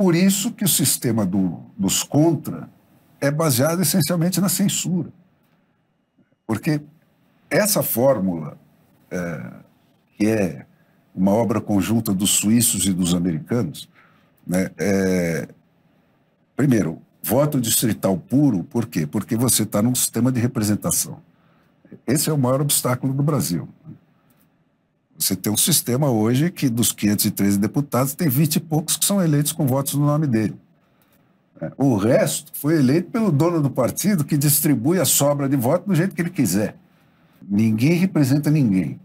Por isso que o sistema do, dos contra é baseado essencialmente na censura. Porque essa fórmula, é, que é uma obra conjunta dos suíços e dos americanos, né, é, primeiro, voto distrital puro, por quê? Porque você está num sistema de representação. Esse é o maior obstáculo do Brasil. Você tem um sistema hoje que dos 513 deputados tem 20 e poucos que são eleitos com votos no nome dele. É, o resto foi eleito pelo dono do partido que distribui a sobra de voto do jeito que ele quiser. Ninguém representa ninguém.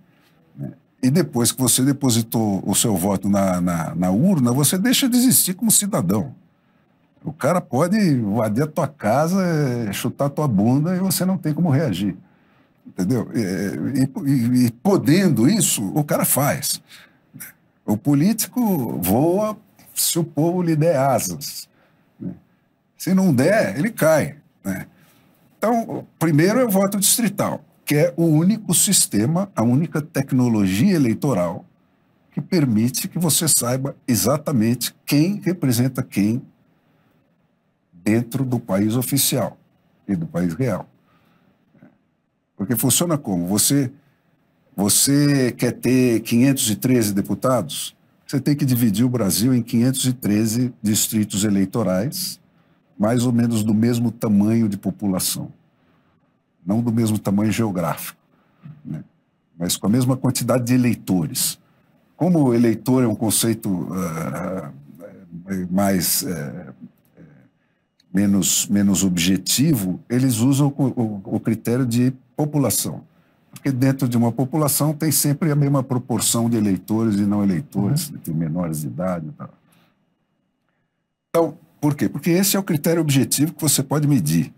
É, e depois que você depositou o seu voto na, na, na urna, você deixa de existir como cidadão. O cara pode invadir a tua casa, eh, chutar a tua bunda e você não tem como reagir entendeu? E, e, e, podendo isso, o cara faz. O político voa se o povo lhe der asas. Né? Se não der, ele cai. Né? Então, primeiro é o voto distrital, que é o único sistema, a única tecnologia eleitoral que permite que você saiba exatamente quem representa quem dentro do país oficial e do país real. Porque funciona como? Você, você quer ter 513 deputados? Você tem que dividir o Brasil em 513 distritos eleitorais, mais ou menos do mesmo tamanho de população. Não do mesmo tamanho geográfico, né? mas com a mesma quantidade de eleitores. Como eleitor é um conceito uh, mais uh, menos, menos objetivo, eles usam o, o, o critério de população. Porque dentro de uma população tem sempre a mesma proporção de eleitores e não eleitores, uhum. de né, menores de idade tal. Então, por quê? Porque esse é o critério objetivo que você pode medir.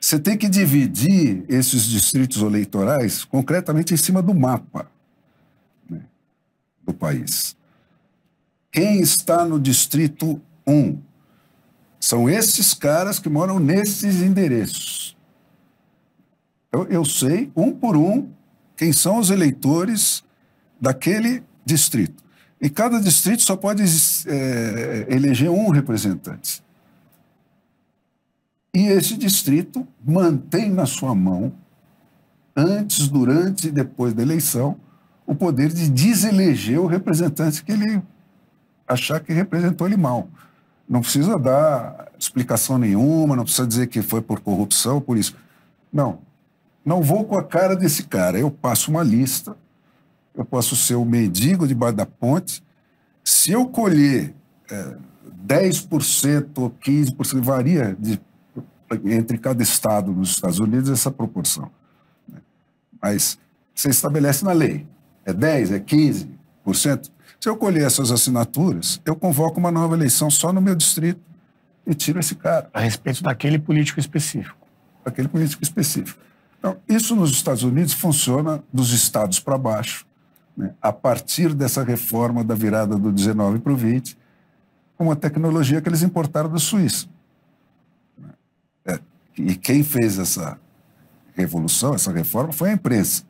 Você tem que dividir esses distritos eleitorais concretamente em cima do mapa né, do país. Quem está no distrito 1? São esses caras que moram nesses endereços. Eu, eu sei, um por um, quem são os eleitores daquele distrito. E cada distrito só pode é, eleger um representante. E esse distrito mantém na sua mão, antes, durante e depois da eleição, o poder de deseleger o representante que ele achar que representou ele mal. Não precisa dar explicação nenhuma, não precisa dizer que foi por corrupção, por isso. Não, não vou com a cara desse cara. Eu passo uma lista, eu posso ser o mendigo de debaixo da ponte. Se eu colher é, 10% ou 15%, varia de, entre cada estado nos Estados Unidos essa proporção. Né? Mas você estabelece na lei. É 10%, é 15%. Se eu colher essas assinaturas, eu convoco uma nova eleição só no meu distrito e tiro esse cara. A respeito daquele político específico. Daquele político específico. Então, isso nos Estados Unidos funciona dos estados para baixo, né? a partir dessa reforma da virada do 19 para o 20, com uma tecnologia que eles importaram da Suíça. É, e quem fez essa revolução, essa reforma, foi a imprensa.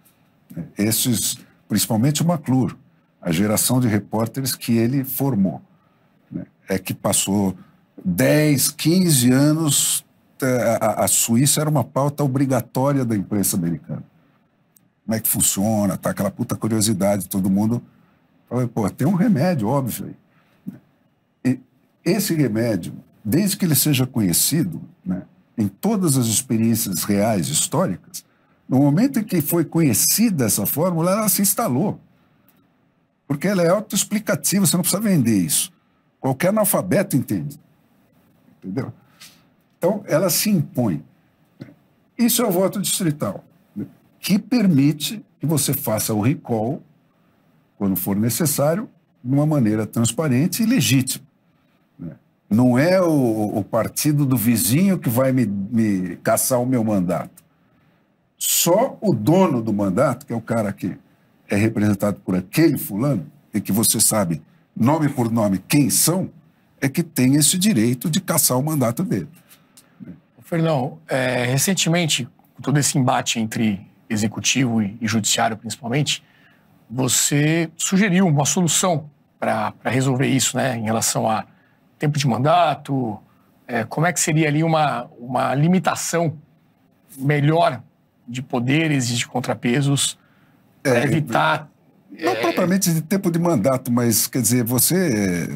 Né. Esses, principalmente o McClure, a geração de repórteres que ele formou. Né. É que passou 10, 15 anos a, a Suíça era uma pauta obrigatória da imprensa americana. Como é que funciona? Tá aquela puta curiosidade, todo mundo. Falei, pô, tem um remédio, óbvio. E esse remédio, desde que ele seja conhecido, né, em todas as experiências reais, históricas, no momento em que foi conhecida essa fórmula, ela se instalou. Porque ela é autoexplicativa, você não precisa vender isso. Qualquer analfabeto entende. Entendeu? Então, ela se impõe. Isso é o voto distrital, né, que permite que você faça o recall, quando for necessário, de uma maneira transparente e legítima. Né. Não é o, o partido do vizinho que vai me, me caçar o meu mandato. Só o dono do mandato, que é o cara que é representado por aquele fulano, e que você sabe, nome por nome, quem são, é que tem esse direito de caçar o mandato dele. Fernão, é, recentemente, todo esse embate entre executivo e, e judiciário, principalmente, você sugeriu uma solução para resolver isso, né, em relação a tempo de mandato, é, como é que seria ali uma, uma limitação melhor de poderes e de contrapesos para é, evitar... Não é, propriamente de tempo de mandato, mas, quer dizer, você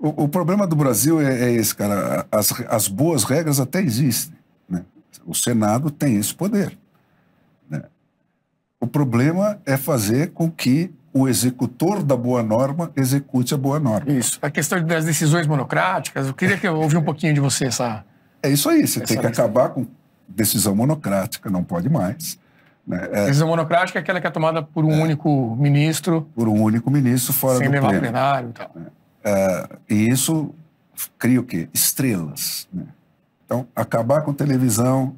o, o problema do Brasil é, é, esse, cara. As, as boas regras até existem. Né? O Senado tem esse poder. Né? O problema é fazer com que o executor da boa norma execute a boa norma. Isso. A questão das decisões monocráticas, eu queria que eu ouvi um pouquinho de você essa. É isso aí, você tem que lista. acabar com decisão monocrática, não pode mais. Né? É, decisão monocrática é aquela que é tomada por um é, único ministro. Por um único ministro fora sem do levar plenário. plenário e tal. É. Uh, e isso cria o quê? Estrelas. Né? Então, acabar com televisão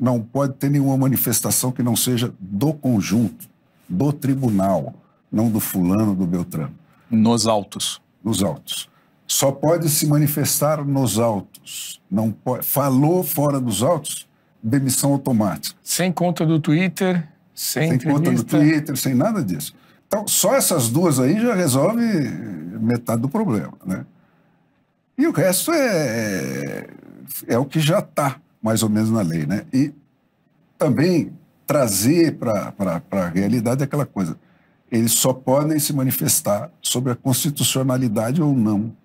não pode ter nenhuma manifestação que não seja do conjunto, do tribunal, não do fulano, do Beltrano. Nos autos. Nos autos. Só pode se manifestar nos autos. Não pode... Falou fora dos autos, demissão automática. Sem conta do Twitter, sem, sem conta do Twitter, sem nada disso. Então, só essas duas aí já resolve metade do problema, né? E o resto é, é, é o que já está mais ou menos na lei, né? E também trazer para a realidade é aquela coisa. Eles só podem se manifestar sobre a constitucionalidade ou não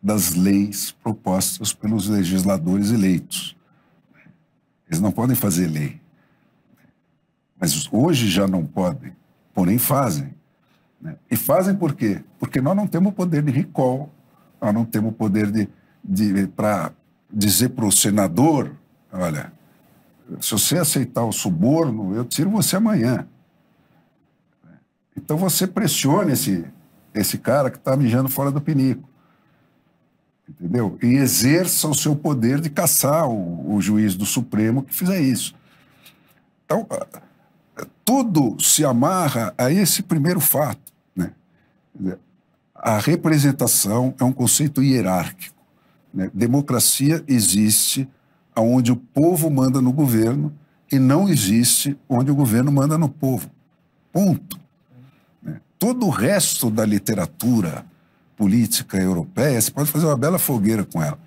das leis propostas pelos legisladores eleitos. Eles não podem fazer lei. Mas hoje já não podem porém fazem. Né? E fazem por quê? Porque nós não temos o poder de recall, nós não temos o poder de, de para dizer para o senador, olha, se você aceitar o suborno, eu tiro você amanhã. Então você pressiona esse, esse cara que está mijando fora do pinico. Entendeu? E exerça o seu poder de caçar o, o juiz do Supremo que fizer isso. Então, tudo se amarra a esse primeiro fato. Né? A representação é um conceito hierárquico. Né? Democracia existe onde o povo manda no governo e não existe onde o governo manda no povo. Ponto. Né? Todo o resto da literatura política europeia, você pode fazer uma bela fogueira com ela,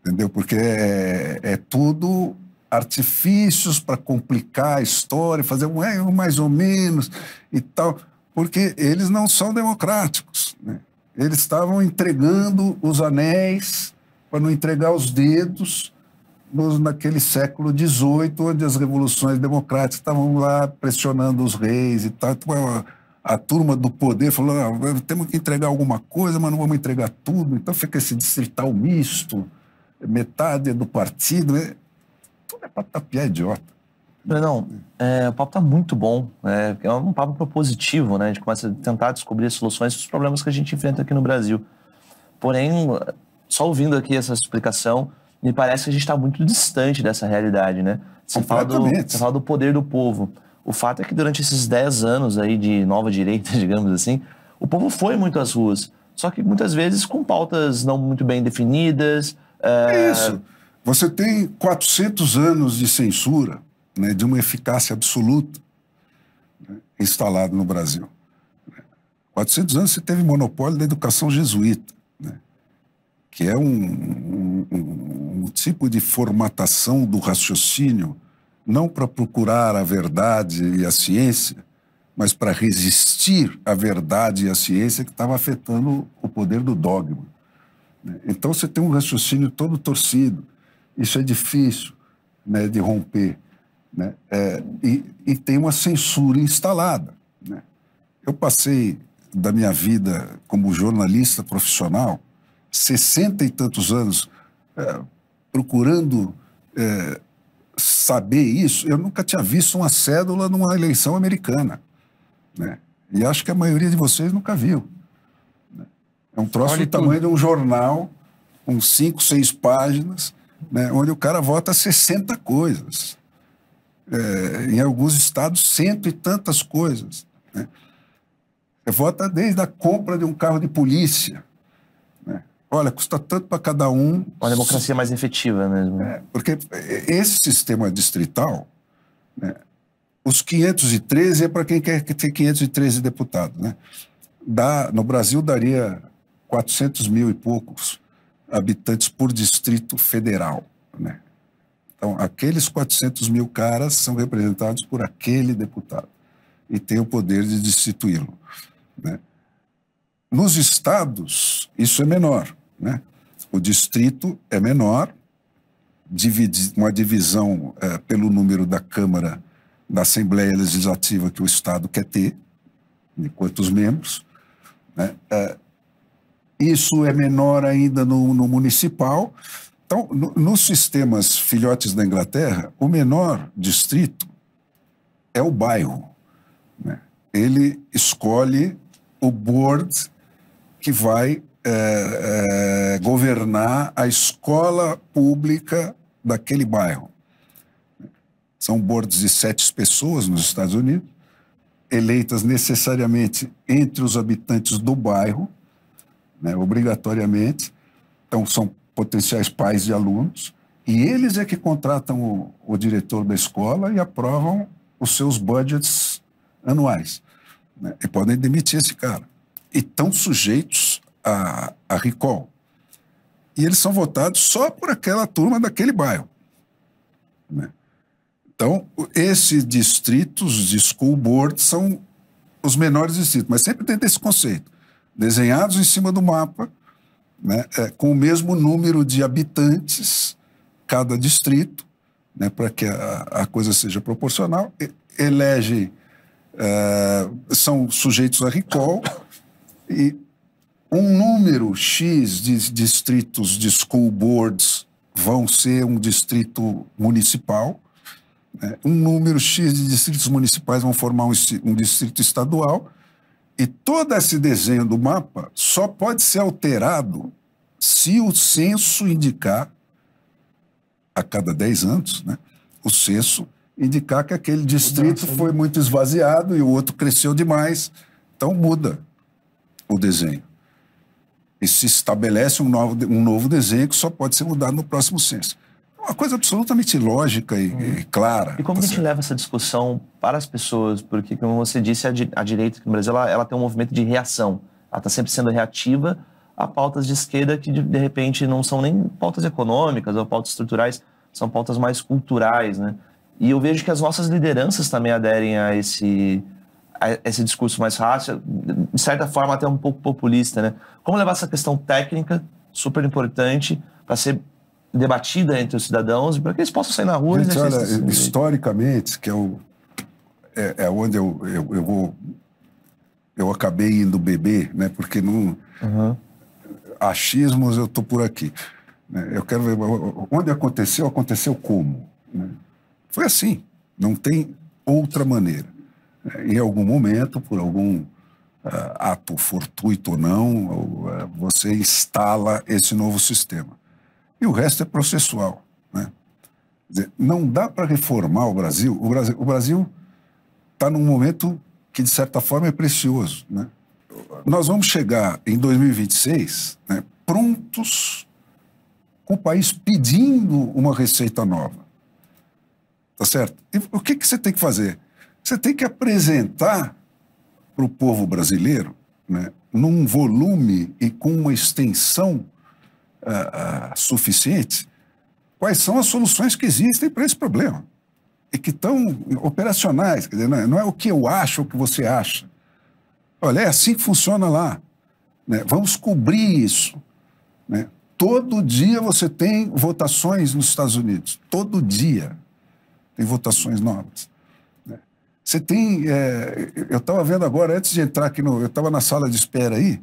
entendeu? Porque é, é tudo artifícios para complicar a história, fazer um é, mais ou menos e tal, porque eles não são democráticos. Né? Eles estavam entregando os anéis para não entregar os dedos nos, naquele século XVIII, onde as revoluções democráticas estavam lá pressionando os reis e tal. Então, a, a turma do poder falou: ah, temos que entregar alguma coisa, mas não vamos entregar tudo. Então fica esse distrital misto, metade é do partido. Né? é papo tá piada idiota. Brenão, é, o papo tá muito bom. É, é um papo propositivo, né? A gente começa a tentar descobrir soluções para os problemas que a gente enfrenta aqui no Brasil. Porém, só ouvindo aqui essa explicação, me parece que a gente está muito distante dessa realidade, né? Você fala, do, você fala do poder do povo. O fato é que durante esses 10 anos aí de nova direita, digamos assim, o povo foi muito às ruas. Só que muitas vezes com pautas não muito bem definidas. É... Isso. Você tem 400 anos de censura, né, de uma eficácia absoluta né, instalado no Brasil. 400 anos você teve monopólio da educação jesuíta, né, que é um, um, um, um tipo de formatação do raciocínio, não para procurar a verdade e a ciência, mas para resistir à verdade e à ciência que estava afetando o poder do dogma. Né. Então você tem um raciocínio todo torcido. Isso é difícil né, de romper. Né? É, e, e, tem uma censura instalada. Né? Eu passei da minha vida como jornalista profissional, 60 e tantos anos, é, procurando é, saber isso. Eu nunca tinha visto uma cédula numa eleição americana. Né? E acho que a maioria de vocês nunca viu. Né. É um troço Olha do tamanho tudo. de um jornal, com cinco, seis páginas, né, onde o cara vota 60 coisas. É, em alguns estados, cento e tantas coisas. Né? Você vota desde a compra de um carro de polícia. Né? Olha, custa tanto para cada um. Uma democracia mais efetiva mesmo. É, porque esse sistema distrital, né, os 513 é para quem quer ter 513 deputados. Né? Dá, no Brasil daria 400 mil e poucos habitantes por distrito federal. Né? Então, aqueles 400 mil caras são representados por aquele deputado e tem o poder de destituí-lo. Né? Nos estados, isso é menor. Né? O distrito é menor, dividi uma divisão é, pelo número da Câmara, da Assembleia Legislativa que o estado quer ter, de quantos membros. Né? É, isso é menor ainda no, no municipal. Então, no, nos sistemas filhotes da Inglaterra, o menor distrito é o bairro. Né? Ele escolhe o board que vai é, é, governar a escola pública daquele bairro. São boards de sete pessoas nos Estados Unidos, eleitas necessariamente entre os habitantes do bairro né, obrigatoriamente. Então, são potenciais pais de alunos, e eles é que contratam o, o diretor da escola e aprovam os seus budgets anuais. Né, e podem demitir esse cara. E estão sujeitos a, a recall. E eles são votados só por aquela turma daquele bairro. Né? Então, esses distritos de school board são os menores distritos, mas sempre tem esse conceito desenhados em cima do mapa, né, é, com o mesmo número de habitantes, cada distrito, né, para que a, a, coisa seja proporcional, elege, é, são sujeitos a recall, e um número X de distritos de school boards vão ser um distrito municipal, né, um número X de distritos municipais vão formar um, um distrito estadual, e todo esse desenho do mapa só pode ser alterado se o censo indicar, a cada 10 anos, né, o censo indicar que aquele distrito né? foi muito esvaziado e o outro cresceu demais. Então muda o desenho. E se estabelece um novo, um novo desenho que só pode ser mudado no próximo censo uma coisa absolutamente lógica e, hum. e clara. E como tá a gente leva essa discussão para as pessoas? Porque, como você disse, a, di a direita no Brasil ela, ela, tem um movimento de reação. Ela está sempre sendo reativa a pautas de esquerda que, de, de, repente, não são nem pautas econômicas ou pautas estruturais, são pautas mais culturais, né? E eu vejo que as nossas lideranças também aderem a esse, a esse discurso mais fácil, de certa forma até um pouco populista, né? Como levar essa questão técnica, super importante, para ser debatida entre os cidadãos para que eles possam sair na rua. Gente, olha, historicamente, que é, o, é, é onde eu, eu, eu, vou... Eu acabei indo beber, né? Porque não... Uhum. Achismos, eu estou por aqui. Né. Eu quero ver onde aconteceu, aconteceu como. Né. Foi assim. Não tem outra maneira. Né. Em algum momento, por algum uh, ato fortuito ou não, ah, você instala esse novo sistema e o resto é processual. Né? Dizer, não dá para reformar o Brasil. O Brasil está o Brasil tá num momento que, de certa forma, é precioso. Né? Nós vamos chegar em 2026 né, prontos com o país pedindo uma receita nova. Tá certo? E o que, que você tem que fazer? Você tem que apresentar para o povo brasileiro, né, num volume e com uma extensão uh, suficientes, quais são as soluções que existem para esse problema e que estão operacionais. Quer dizer, não é, não é o que eu acho ou o que você acha. Olha, é assim que funciona lá. Né? Vamos cobrir isso. Né? Todo dia você tem votações nos Estados Unidos. Todo dia tem votações novas. Né? Você tem. É, eu estava vendo agora, antes de entrar aqui, no, eu estava na sala de espera aí.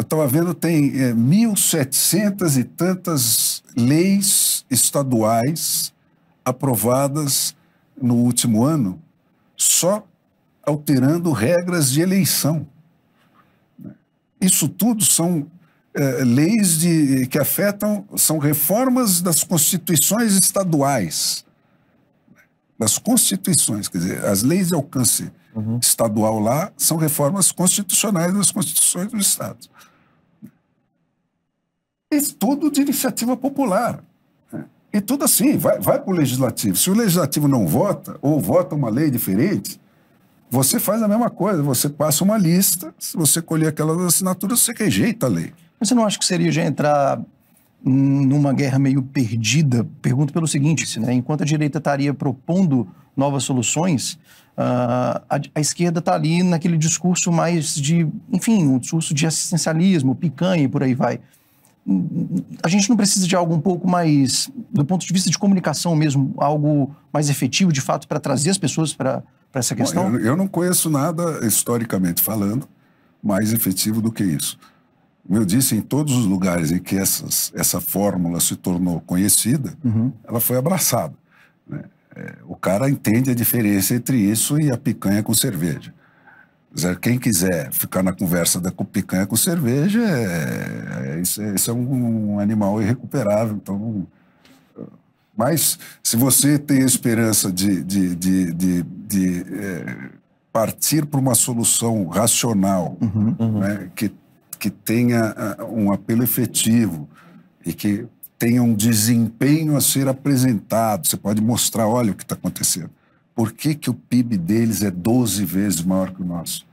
Eu estava vendo, tem é, mil setecentas e tantas leis estaduais aprovadas no último ano, só alterando regras de eleição. Isso tudo são é, leis de, que afetam, são reformas das constituições estaduais. Das constituições, quer dizer, as leis de alcance uhum. estadual lá são reformas constitucionais das constituições dos estados. É tudo de iniciativa popular. E tudo assim, vai, vai para o legislativo. Se o legislativo não vota, ou vota uma lei diferente, você faz a mesma coisa, você passa uma lista, se você colher aquelas assinaturas, você rejeita a lei. Mas você não acha que seria já entrar numa guerra meio perdida? Pergunto pelo seguinte, assim, né? enquanto a direita estaria propondo novas soluções, uh, a, a, esquerda está ali naquele discurso mais de, enfim, um discurso de assistencialismo, picanha e por aí vai a gente não precisa de algo um pouco mais, do ponto de vista de comunicação mesmo, algo mais efetivo, de fato, para trazer as pessoas para essa questão? Bom, eu, eu, não conheço nada, historicamente falando, mais efetivo do que isso. Como eu disse, em todos os lugares em que essas, essa fórmula se tornou conhecida, uhum. ela foi abraçada. Né? É, o cara entende a diferença entre isso e a picanha com cerveja. Quem quiser ficar na conversa da picanha com cerveja, é, é isso, é, é um, um animal irrecuperável. Então, mas se você tem a esperança de, de, de, de, de é, partir para uma solução racional, uhum, uhum. Né, que, que tenha ah, um apelo efetivo e que tenha um desempenho a ser apresentado, você pode mostrar, olha o que está acontecendo. Por que, que o PIB deles é 12 vezes maior que o nosso?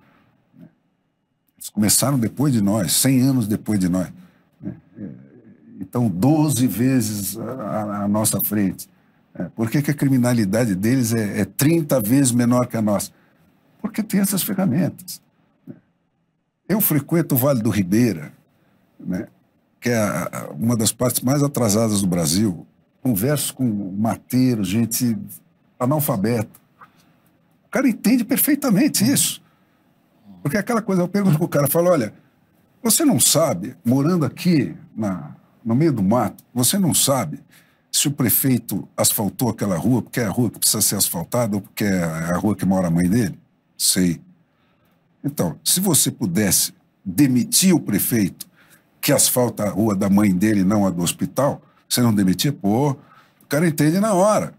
Eles começaram depois de nós, 100 anos depois de nós. Né? É, então, 12 vezes à nossa frente. É, por que, que a criminalidade deles é, é 30 vezes menor que a nossa? Porque tem essas ferramentas. Eu frequento o Vale do Ribeira, né, que é uma das partes mais atrasadas do Brasil. Converso com mateiros, gente analfabeto. O cara entende perfeitamente uhum. isso. Porque é aquela coisa, eu pergunto o cara, falo, olha, você não sabe, morando aqui na, no meio do mato, você não sabe se o prefeito asfaltou aquela rua porque é a rua que precisa ser asfaltada ou porque é a rua que mora a mãe dele? Sei. Então, se você pudesse demitir o prefeito que asfalta a rua da mãe dele, não a do hospital, você não demitia? Pô, o cara entende na hora.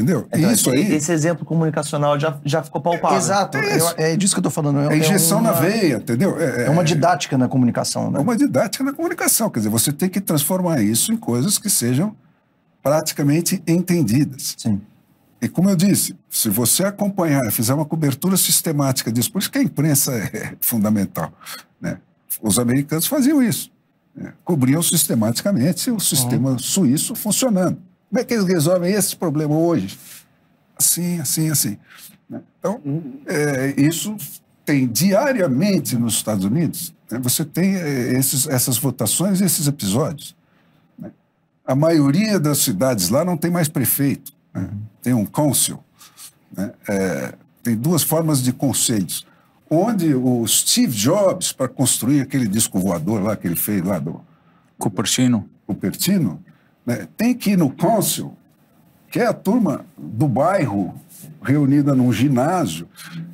Entendeu? Então, isso esse, aí. Esse exemplo comunicacional já, já ficou palpável. exato. É, é, disso que eu tô falando. É, é injeção uma, na veia, entendeu? É, é uma é didática na comunicação, né? É uma didática na comunicação. Quer dizer, você tem que transformar isso em coisas que sejam praticamente entendidas. Sim. E como eu disse, se você acompanhar, fizer uma cobertura sistemática disso, por isso que a imprensa é fundamental. Né? Os americanos faziam isso. Né? Cobriam sistematicamente o sistema uhum. suíço funcionando. Como é que eles resolvem esse problema hoje? Assim, assim, assim. Né? Então, é, isso tem diariamente nos Estados Unidos, né? você tem é, esses, essas votações e esses episódios. Né? A maioria das cidades lá não tem mais prefeito, né? tem um cônsul. Né? É, tem duas formas de conselhos. Onde o Steve Jobs, para construir aquele disco voador lá que ele fez lá do... Cupertino. Cupertino, né? Tem que ir no cônsul, que é a turma do bairro reunida num ginásio,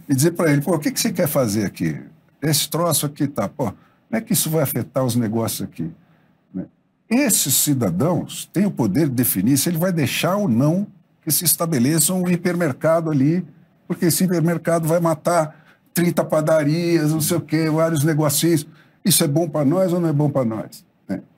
e dizer para ele, pô, o que, que você quer fazer aqui? Esse troço aqui tá, pô, como é que isso vai afetar os negócios aqui? Né? Esses cidadãos têm o poder de definir se ele vai deixar ou não que se estabeleça um hipermercado ali, porque esse hipermercado vai matar 30 padarias, não sei o quê, vários negocinhos. Isso é bom para nós ou não é bom para nós?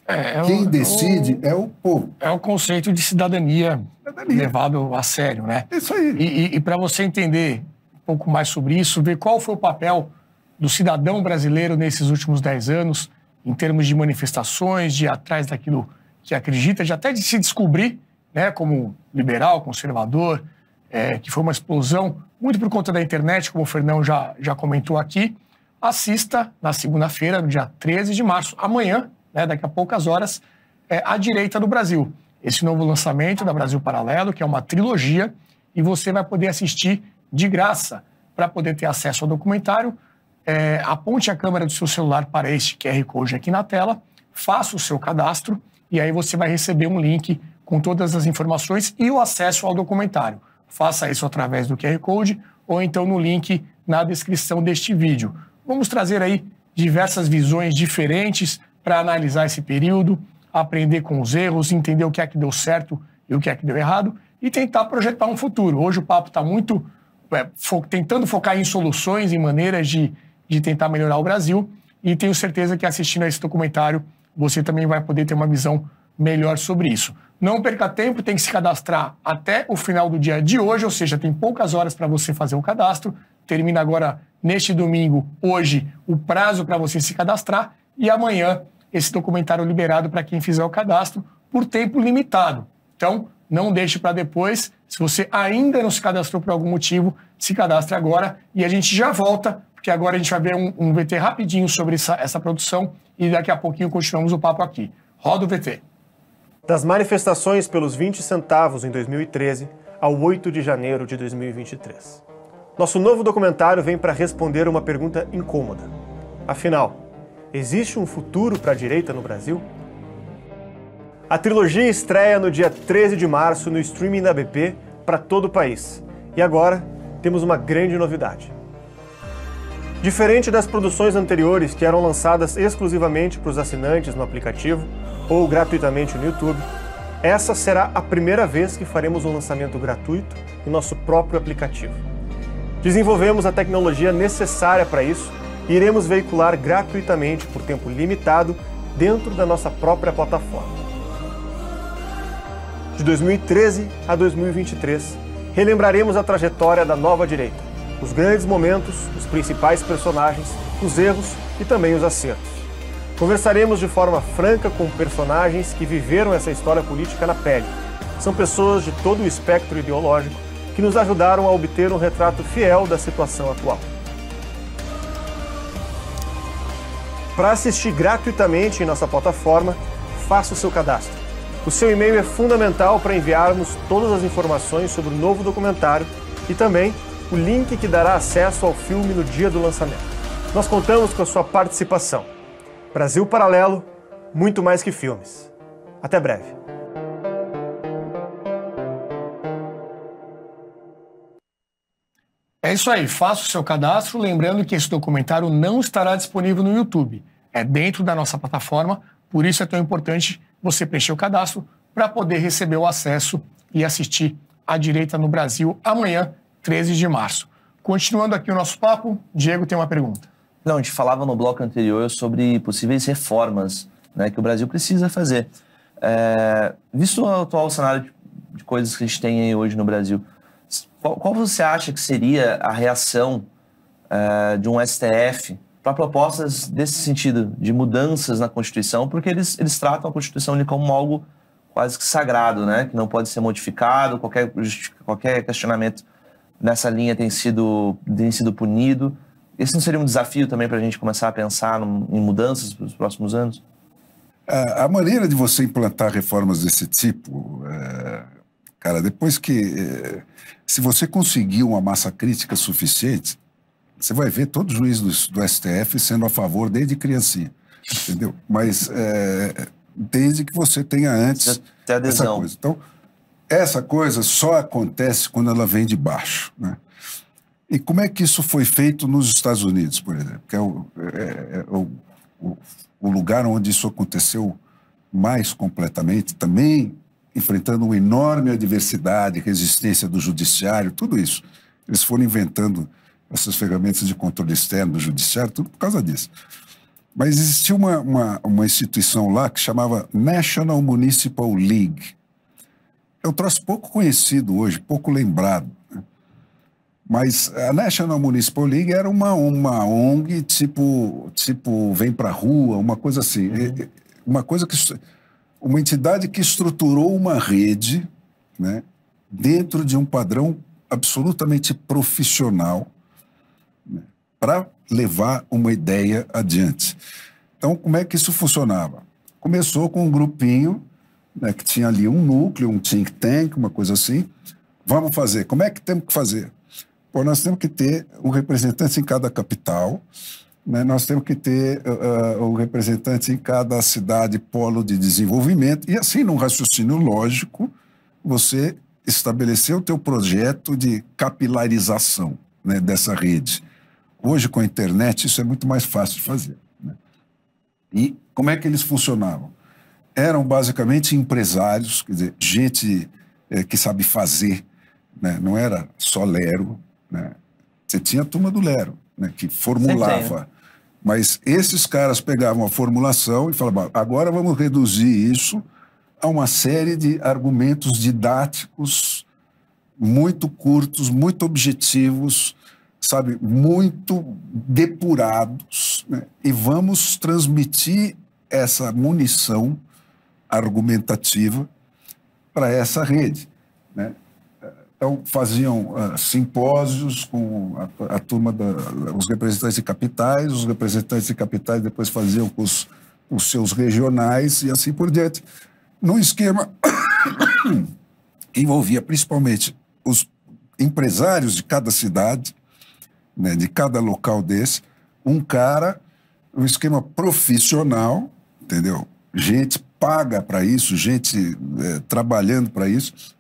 É, é, Quem o, é decide é o, é o povo. É o conceito de cidadania, cidadania. levado a sério, né? Isso aí. E, e, e para você entender um pouco mais sobre isso, ver qual foi o papel do cidadão brasileiro nesses últimos dez anos, em termos de manifestações, de ir atrás daquilo que acredita, de até de se descobrir, né, como liberal, conservador, é, que foi uma explosão muito por conta da internet, como o Fernão já, já comentou aqui. Assista na segunda-feira, no dia 13 de março, amanhã, né, daqui a poucas horas, é, à direita do Brasil. Esse novo lançamento da Brasil Paralelo, que é uma trilogia, e você vai poder assistir de graça para poder ter acesso ao documentário. É, aponte a câmera do seu celular para este QR Code aqui na tela, faça o seu cadastro e aí você vai receber um link com todas as informações e o acesso ao documentário. Faça isso através do QR Code ou então no link na descrição deste vídeo. Vamos trazer aí diversas visões diferentes para analisar esse período, aprender com os erros, entender o que é que deu certo e o que é que deu errado e tentar projetar um futuro. Hoje o papo está muito é, fo tentando focar em soluções, em maneiras de, de tentar melhorar o Brasil e tenho certeza que assistindo a esse documentário você também vai poder ter uma visão melhor sobre isso. Não perca tempo, tem que se cadastrar até o final do dia de hoje, ou seja, tem poucas horas para você fazer o cadastro. Termina agora neste domingo, hoje, o prazo para você se cadastrar e amanhã esse documentário liberado para quem fizer o cadastro por tempo limitado. Então, não deixe para depois. Se você ainda não se cadastrou por algum motivo, se cadastre agora e a gente já volta, porque agora a gente vai ver um, um VT rapidinho sobre essa, essa produção e daqui a pouquinho continuamos o papo aqui. Roda o VT. Das manifestações pelos 20 centavos em 2013 ao 8 de janeiro de 2023. Nosso novo documentário vem para responder uma pergunta incômoda. Afinal, Existe um futuro para a direita no Brasil? A trilogia estreia no dia 13 de março no streaming da BP para todo o país. E agora temos uma grande novidade. Diferente das produções anteriores que eram lançadas exclusivamente para os assinantes no aplicativo ou gratuitamente no YouTube, essa será a primeira vez que faremos um lançamento gratuito em nosso próprio aplicativo. Desenvolvemos a tecnologia necessária para isso iremos veicular gratuitamente por tempo limitado dentro da nossa própria plataforma. De 2013 a 2023, relembraremos a trajetória da nova direita, os grandes momentos, os principais personagens, os erros e também os acertos. Conversaremos de forma franca com personagens que viveram essa história política na pele. São pessoas de todo o espectro ideológico que nos ajudaram a obter um retrato fiel da situação atual. Para assistir gratuitamente em nossa plataforma, faça o seu cadastro. O seu e-mail é fundamental para enviarmos todas as informações sobre o novo documentário e também o link que dará acesso ao filme no dia do lançamento. Nós contamos com a sua participação. Brasil Paralelo, muito mais que filmes. Até breve. É isso aí, faça o seu cadastro, lembrando que esse documentário não estará disponível no YouTube. É dentro da nossa plataforma, por isso é tão importante você preencher o cadastro para poder receber o acesso e assistir a direita no Brasil amanhã, 13 de março. Continuando aqui o nosso papo, Diego tem uma pergunta. Não, a gente falava no bloco anterior sobre possíveis reformas né, que o Brasil precisa fazer. É, visto o atual cenário de coisas que a gente tem hoje no Brasil, qual, qual você acha que seria a reação uh, de um STF para propostas desse sentido, de mudanças na Constituição, porque eles, eles tratam a Constituição como algo quase que sagrado, né? que não pode ser modificado, qualquer, qualquer questionamento nessa linha tem sido, tem sido punido. Esse não seria um desafio também para a gente começar a pensar em mudanças para os próximos anos? É, a maneira de você implantar reformas desse tipo, é, Cara, depois que. Eh, se você conseguir uma massa crítica suficiente, você vai ver todo juiz do, do STF sendo a favor desde criancinha. Entendeu? Mas é, desde que você tenha antes tem essa coisa. Então, essa coisa só acontece quando ela vem de baixo. Né? E como é que isso foi feito nos Estados Unidos, por exemplo? Que é o, é, é, é o, o, o lugar onde isso aconteceu mais completamente, também enfrentando uma enorme adversidade, resistência do judiciário, tudo isso. Eles foram inventando essas ferramentas de controle externo do judiciário, tudo por causa disso. Mas existia uma, uma, uma instituição lá que chamava National Municipal League. É um troço pouco conhecido hoje, pouco lembrado. Né? Mas a National Municipal League era uma, uma ONG tipo, tipo Vem Pra Rua, uma coisa assim. Uhum. É, é, uma coisa que uma entidade que estruturou uma rede né, dentro de um padrão absolutamente profissional né, para levar uma ideia adiante. Então, como é que isso funcionava? Começou com um grupinho né, que tinha ali um núcleo, um think tank, uma coisa assim. Vamos fazer. Como é que temos que fazer? Bom, nós temos que ter um representante em cada capital, né, nós temos que ter uh, o representante em cada cidade, polo de desenvolvimento, e assim, num raciocínio lógico, você estabelecer o teu projeto de capilarização né, dessa rede. Hoje, com a internet, isso é muito mais fácil de fazer. Né? E como é que eles funcionavam? Eram basicamente empresários, quer dizer, gente é, que sabe fazer, né? não era só Lero. Né. Você tinha a turma do Lero, né, que formulava mas esses caras pegavam a formulação e falavam: agora vamos reduzir isso a uma série de argumentos didáticos muito curtos, muito objetivos, sabe, muito depurados, né? e vamos transmitir essa munição argumentativa para essa rede. Né? Então, faziam uh, simpósios com a, a turma, dos os representantes de capitais, os representantes de capitais depois faziam com os, os seus regionais e assim por diante. Num esquema que envolvia principalmente os empresários de cada cidade, né, de cada local desse, um cara, um esquema profissional, entendeu? Gente paga para isso, gente é, trabalhando para isso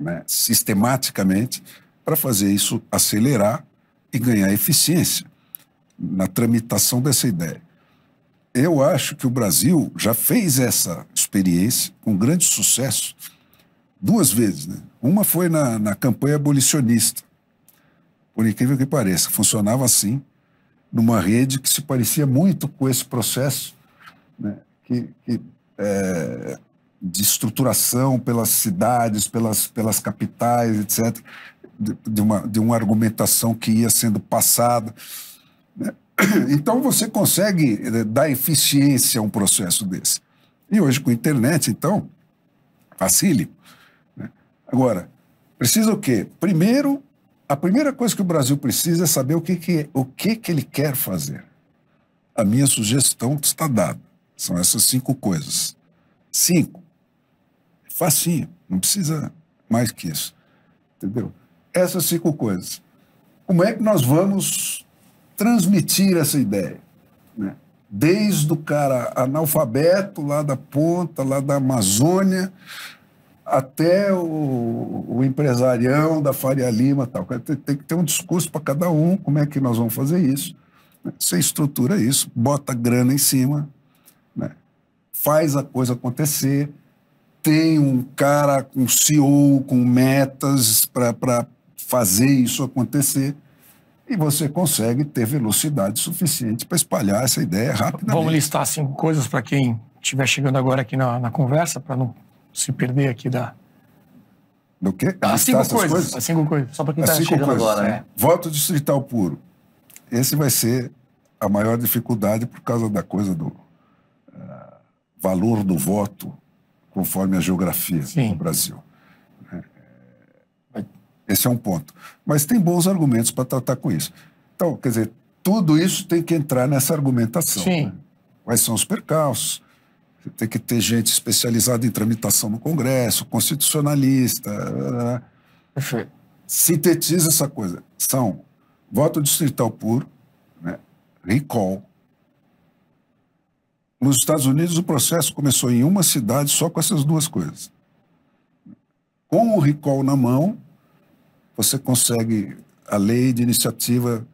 né, sistematicamente para fazer isso acelerar e ganhar eficiência na tramitação dessa ideia. Eu acho que o Brasil já fez essa experiência com grande sucesso duas vezes. Né? Uma foi na, na campanha abolicionista, por incrível que pareça, funcionava assim, numa rede que se parecia muito com esse processo né? que, que é, de estruturação pelas cidades, pelas, pelas capitais, etc., de, de uma, de uma argumentação que ia sendo passada. Né? Então, você consegue eh, dar eficiência a um processo desse. E hoje, com a internet, então, facílimo. Né? Agora, precisa o quê? Primeiro, a primeira coisa que o Brasil precisa é saber o que, que, o que, que ele quer fazer. A minha sugestão está dada. São essas cinco coisas. Cinco. Facinho, não precisa mais que isso. Entendeu? Essas cinco coisas. Como é que nós vamos transmitir essa ideia? Né? Desde o cara analfabeto lá da ponta, lá da Amazônia, até o, o empresarião da Faria Lima tal. Tem, tem que ter um discurso para cada um, como é que nós vamos fazer isso. Né? Você estrutura isso, bota grana em cima, né? faz a coisa acontecer, tem um cara com um CEO, com metas para fazer isso acontecer. E você consegue ter velocidade suficiente para espalhar essa ideia rapidamente. Vamos listar cinco coisas para quem estiver chegando agora aqui na, na conversa, para não se perder aqui da. Do quê? As ah, cinco coisas, coisas? As ah, cinco coisas. Só para quem está ah, chegando coisas. agora, né? Voto distrital puro. Esse vai ser a maior dificuldade por causa da coisa do uh, valor do voto conforme a geografia Sim. do Brasil. Né? É, esse é um ponto. Mas tem bons argumentos para tratar com isso. Então, quer dizer, tudo isso tem que entrar nessa argumentação. Sim. Né? Quais são os percalços? tem que ter gente especializada em tramitação no Congresso, constitucionalista. Né, né, Perfeito. Sintetiza essa coisa. São voto distrital puro, né? recall, nos Estados Unidos, o processo começou em uma cidade só com essas duas coisas. Com o recall na mão, você consegue a lei de iniciativa,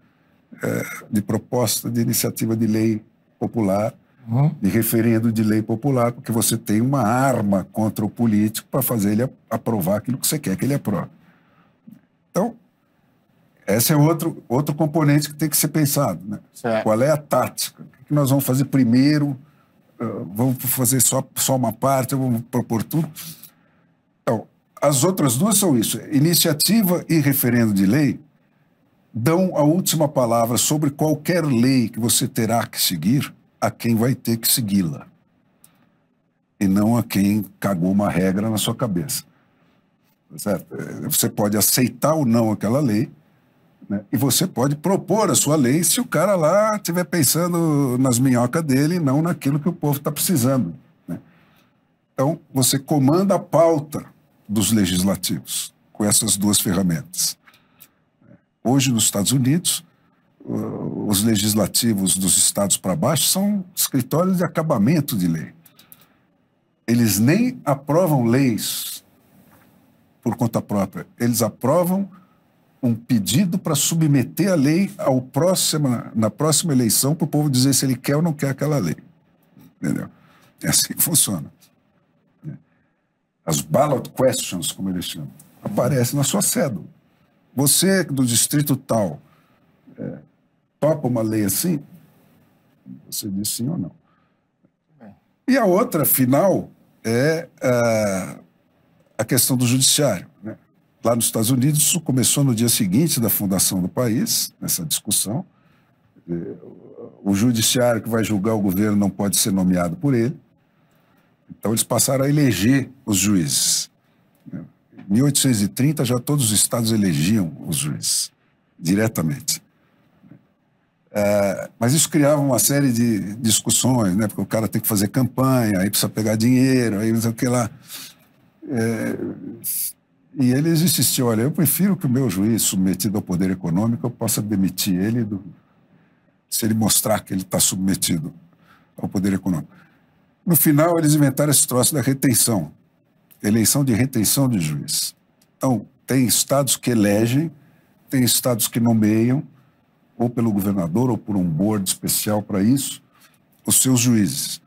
eh, de proposta de iniciativa de lei popular, uhum. de referendo de lei popular, porque você tem uma arma contra o político para fazer ele aprovar aquilo que você quer que ele aprove. Então, esse é outro, outro componente que tem que ser pensado. Né? Qual é a tática? O que nós vamos fazer primeiro? Ah, vamos fazer só, só uma parte, vamos propor tudo. Então, as outras duas são isso. Iniciativa e referendo de lei dão a última palavra sobre qualquer lei que você terá que seguir a quem vai ter que segui-la. E não a quem cagou uma regra na sua cabeça. Certo? Eh, você pode aceitar ou não aquela lei, né? E você pode propor a sua lei se o cara lá estiver pensando nas minhocas dele e não naquilo que o povo está precisando. Né? Então, você comanda a pauta dos legislativos com essas duas ferramentas. Hoje, nos Estados Unidos, os legislativos dos estados para baixo são escritórios de acabamento de lei. Eles nem aprovam leis por conta própria, eles aprovam um pedido para submeter a lei ao próxima, na próxima eleição para o povo dizer se ele quer ou não quer aquela lei. Entendeu? É assim que funciona. As ballot questions, como eles chamam, aparecem na sua cédula. Você do distrito tal é, topa uma lei assim? Você diz sim ou não. E a outra, final, é a, ah, a questão do judiciário. Né? Lá nos Estados Unidos, isso começou no dia seguinte da fundação do país, nessa discussão. É, o judiciário que vai julgar o governo não pode ser nomeado por ele. Então, eles passaram a eleger os juízes. Em 1830, já todos os estados elegiam os juízes, diretamente. É, mas isso criava uma série de discussões, né? porque o cara tem que fazer campanha, aí precisa pegar dinheiro, aí não sei o que lá. É, e eles insistiam, olha, eu prefiro que o meu juiz, submetido ao poder econômico, eu possa demitir ele do, se ele mostrar que ele está submetido ao poder econômico. No final, eles inventaram esse troço da retenção, eleição de retenção de juiz. Então, tem estados que elegem, tem estados que nomeiam, ou pelo governador ou por um board especial para isso, os seus juízes.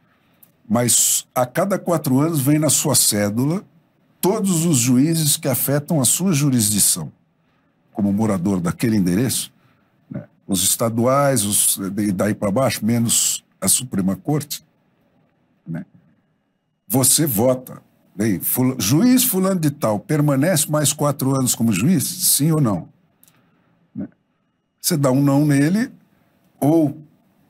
Mas a cada quatro anos vem na sua cédula todos os juízes que afetam a sua jurisdição, como morador daquele endereço, né? os estaduais, os, eh, daí para baixo, menos a Suprema Corte, né? você vota. Daí, fula, juiz fulano de tal permanece mais quatro anos como juiz? Sim ou não? Né? Você dá um não nele, ou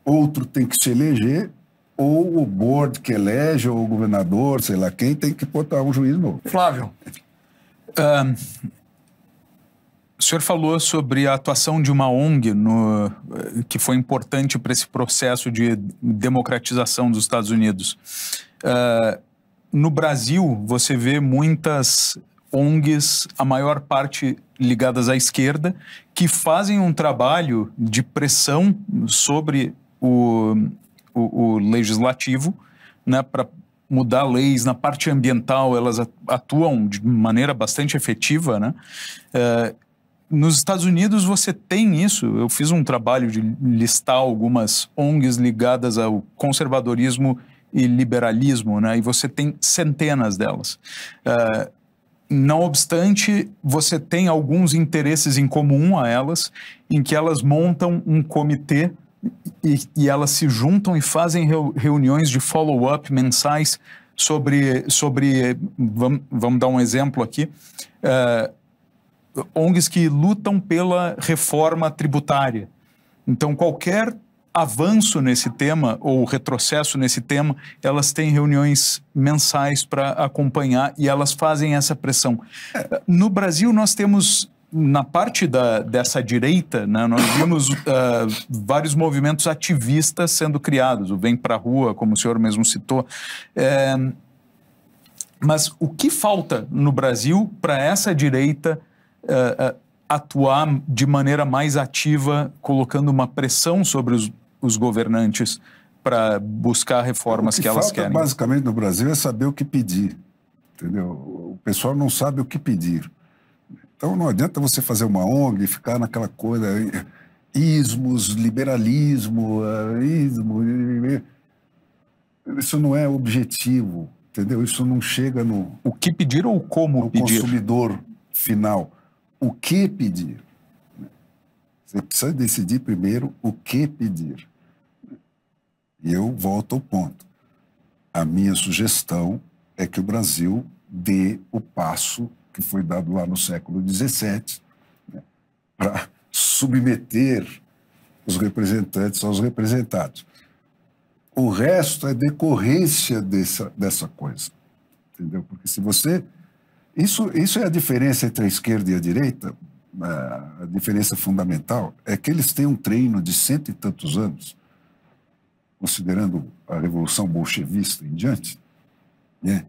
outro tem que se eleger ou o board que elege, ou o governador, sei lá quem, tem que botar um juiz novo. Flávio, um, o senhor falou sobre a atuação de uma ONG no, que foi importante para esse processo de democratização dos Estados Unidos. Uh, no Brasil, você vê muitas ONGs, a maior parte ligadas à esquerda, que fazem um trabalho de pressão sobre o, o, o legislativo, né, para mudar leis na parte ambiental, elas atuam de maneira bastante efetiva, né? Eh, nos Estados Unidos você tem isso. Eu fiz um trabalho de listar algumas ONGs ligadas ao conservadorismo e liberalismo, né? E você tem centenas delas. Eh, não obstante, você tem alguns interesses em comum a elas, em que elas montam um comitê e, e elas se juntam e fazem reuniões de follow-up mensais sobre, sobre vamos, vamos dar um exemplo aqui, uh, ONGs que lutam pela reforma tributária. Então, qualquer avanço nesse tema ou retrocesso nesse tema, elas têm reuniões mensais para acompanhar e elas fazem essa pressão. No Brasil, nós temos na parte da, dessa direita, né, nós vimos uh, vários movimentos ativistas sendo criados, o Vem a Rua, como o senhor mesmo citou. É, mas o que falta no Brasil para essa direita uh, uh, atuar de maneira mais ativa, colocando uma pressão sobre os, os governantes para buscar reformas que, que, elas falta, querem? Basicamente no Brasil é saber o que pedir, entendeu? O pessoal não sabe o que pedir. Então não adianta você fazer uma ONG e ficar naquela coisa, ismos, liberalismo, eh, ismo. Isso não é objetivo, entendeu? Isso não chega no. O que pedir ou como pedir? consumidor final. O que pedir? Você precisa decidir primeiro o que pedir. E eu volto ao ponto. A minha sugestão é que o Brasil dê o passo que foi dado lá no século XVII, né, para submeter os representantes aos representados. O resto é decorrência dessa, dessa coisa, entendeu? Porque se você... Isso, isso é a diferença entre a esquerda e a direita, a diferença fundamental é que eles têm um treino de cento e tantos anos, considerando a Revolução Bolchevista em diante, né,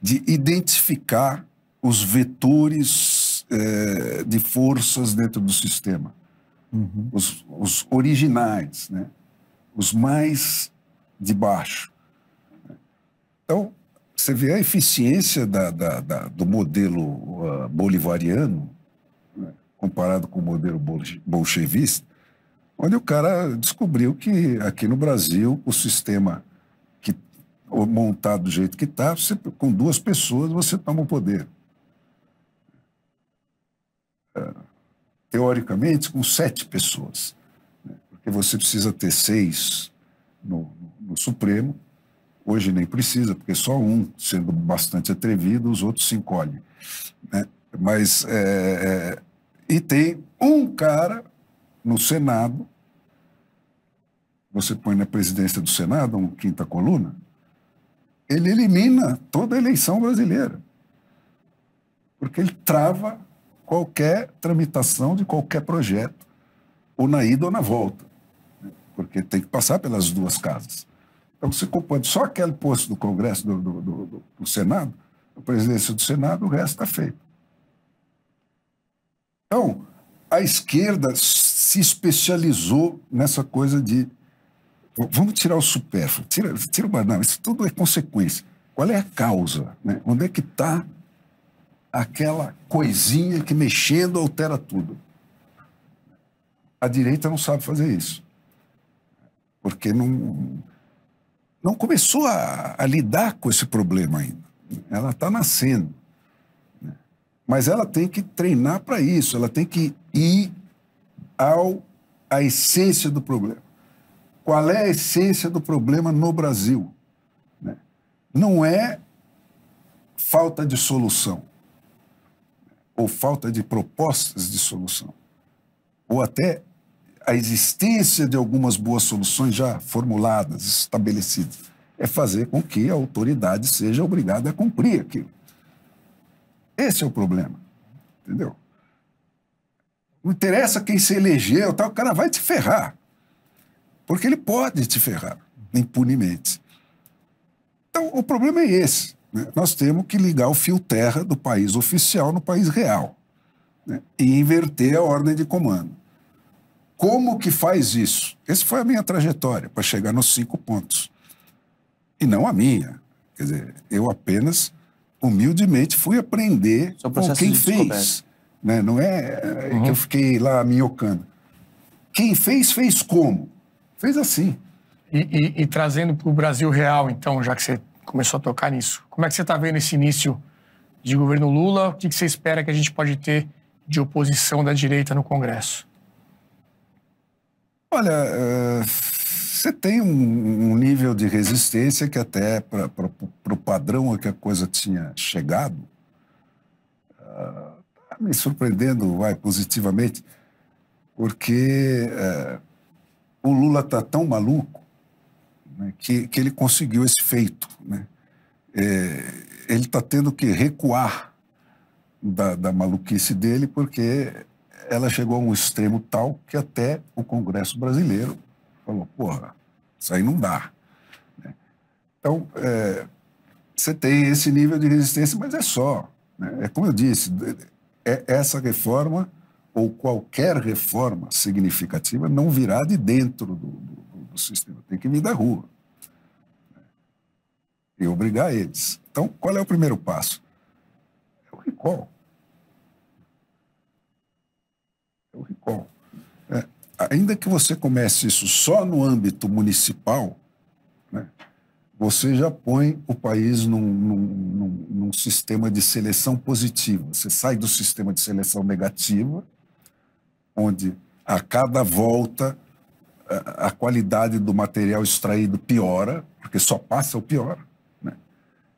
de identificar os vetores é, de forças dentro do sistema, uhum. os, os, originais, né? os mais de baixo. Então, você vê a eficiência da, da, da, do modelo uh, bolivariano, né? comparado com o modelo bolchevista, onde o cara descobriu que aqui no Brasil o sistema que, montado do jeito que está, com duas pessoas você toma o poder. teoricamente, com sete pessoas, né? porque você precisa ter seis no, no, Supremo, hoje nem precisa, porque só um, sendo bastante atrevido, os outros se encolhem. Né? Mas, é, é, e tem um cara no Senado, você põe na presidência do Senado, um quinta coluna, ele elimina toda a eleição brasileira. Porque ele trava qualquer tramitação de qualquer projeto, ou na ida ou na volta, né? porque tem que passar pelas duas casas. Então, se compõe só aquele posto do Congresso, do, do, do, do Senado, a presidência do Senado, o resto está feito. Então, a esquerda se especializou nessa coisa de vamos tirar o supérfluo, tira, tira o banal, isso tudo é consequência. Qual é a causa? Né? Onde é que está aquela coisinha que mexendo altera tudo. A direita não sabe fazer isso. Porque não, não começou a, a lidar com esse problema ainda. Ela está nascendo. Né? Mas ela tem que treinar para isso, ela tem que ir ao, à essência do problema. Qual é a essência do problema no Brasil? Né? Não é falta de solução ou falta de propostas de solução, ou até a existência de algumas boas soluções já formuladas, estabelecidas, é fazer com que a autoridade seja obrigada a cumprir aquilo. Esse é o problema, entendeu? Não interessa quem se elegeu, tal, o cara vai te ferrar. Porque ele pode te ferrar impunemente. Então, o problema é esse. Né? Nós temos que ligar o fio terra do país oficial no país real né? e inverter a ordem de comando. Como que faz isso? Essa foi a minha trajetória para chegar nos cinco pontos. E não a minha. Quer dizer, eu apenas, humildemente, fui aprender com quem fez. Né? Não é uhum. que eu uhum. fiquei lá minhocando. Quem fez, fez como? Fez assim. E, e, e trazendo para o Brasil real, então, já que você começou a tocar nisso. Como é que você está vendo esse início de governo Lula? O que, que você espera que a gente pode ter de oposição da direita no Congresso? Olha, eh, você tem um, nível de resistência que até para o padrão a que a coisa tinha chegado, está ah, me surpreendendo, vai, positivamente, porque eh, o Lula está tão maluco né, que, que ele conseguiu esse feito. Né? É, ele está tendo que recuar da, da maluquice dele, porque ela chegou a um extremo tal que até o Congresso brasileiro falou: porra, isso aí não dá. Né? Então, é, você tem esse nível de resistência, mas é só. Né? É como eu disse, é, é essa reforma ou qualquer reforma significativa não virá de dentro do, do o sistema, tem que vir da rua. Né? E obrigar eles. Então, qual é o primeiro passo? É o recall. É o recall. É, ainda que você comece isso só no âmbito municipal, né, você já põe o país num, num, num, num sistema de seleção positiva. Você sai do sistema de seleção negativa, onde a cada volta a qualidade do material extraído piora, porque só passa o pior, né?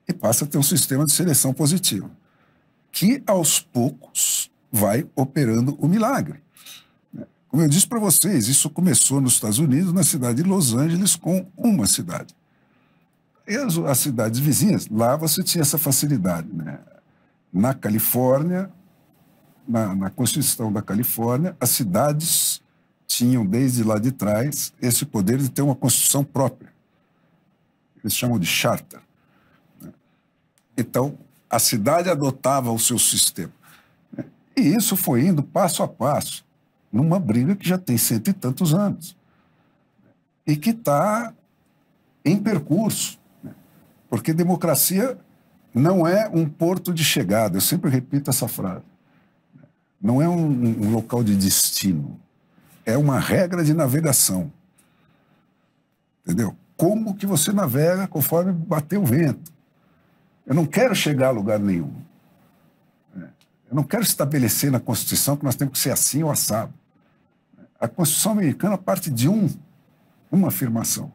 e passa a ter um sistema de seleção positiva, que aos poucos vai operando o milagre. Né? Como eu disse para vocês, isso começou nos Estados Unidos, na cidade de Los Angeles, com uma cidade. E as, as cidades vizinhas, lá você tinha essa facilidade. Né? Na Califórnia, na, na Constituição da Califórnia, as cidades tinham desde lá de trás esse poder de ter uma constituição própria. Eles chamam de charter. Né? Então, a cidade adotava o seu sistema. Né? E isso foi indo passo a passo, numa briga que já tem cento e tantos anos. E que está em percurso. Né? Porque democracia não é um porto de chegada, eu sempre repito essa frase. Não é um, local de destino é uma regra de navegação. Entendeu? Como que você navega conforme bater o vento. Eu não quero chegar a lugar nenhum. É. Eu não quero estabelecer na Constituição que nós temos que ser assim ou assado. A Constituição americana parte de um, uma afirmação.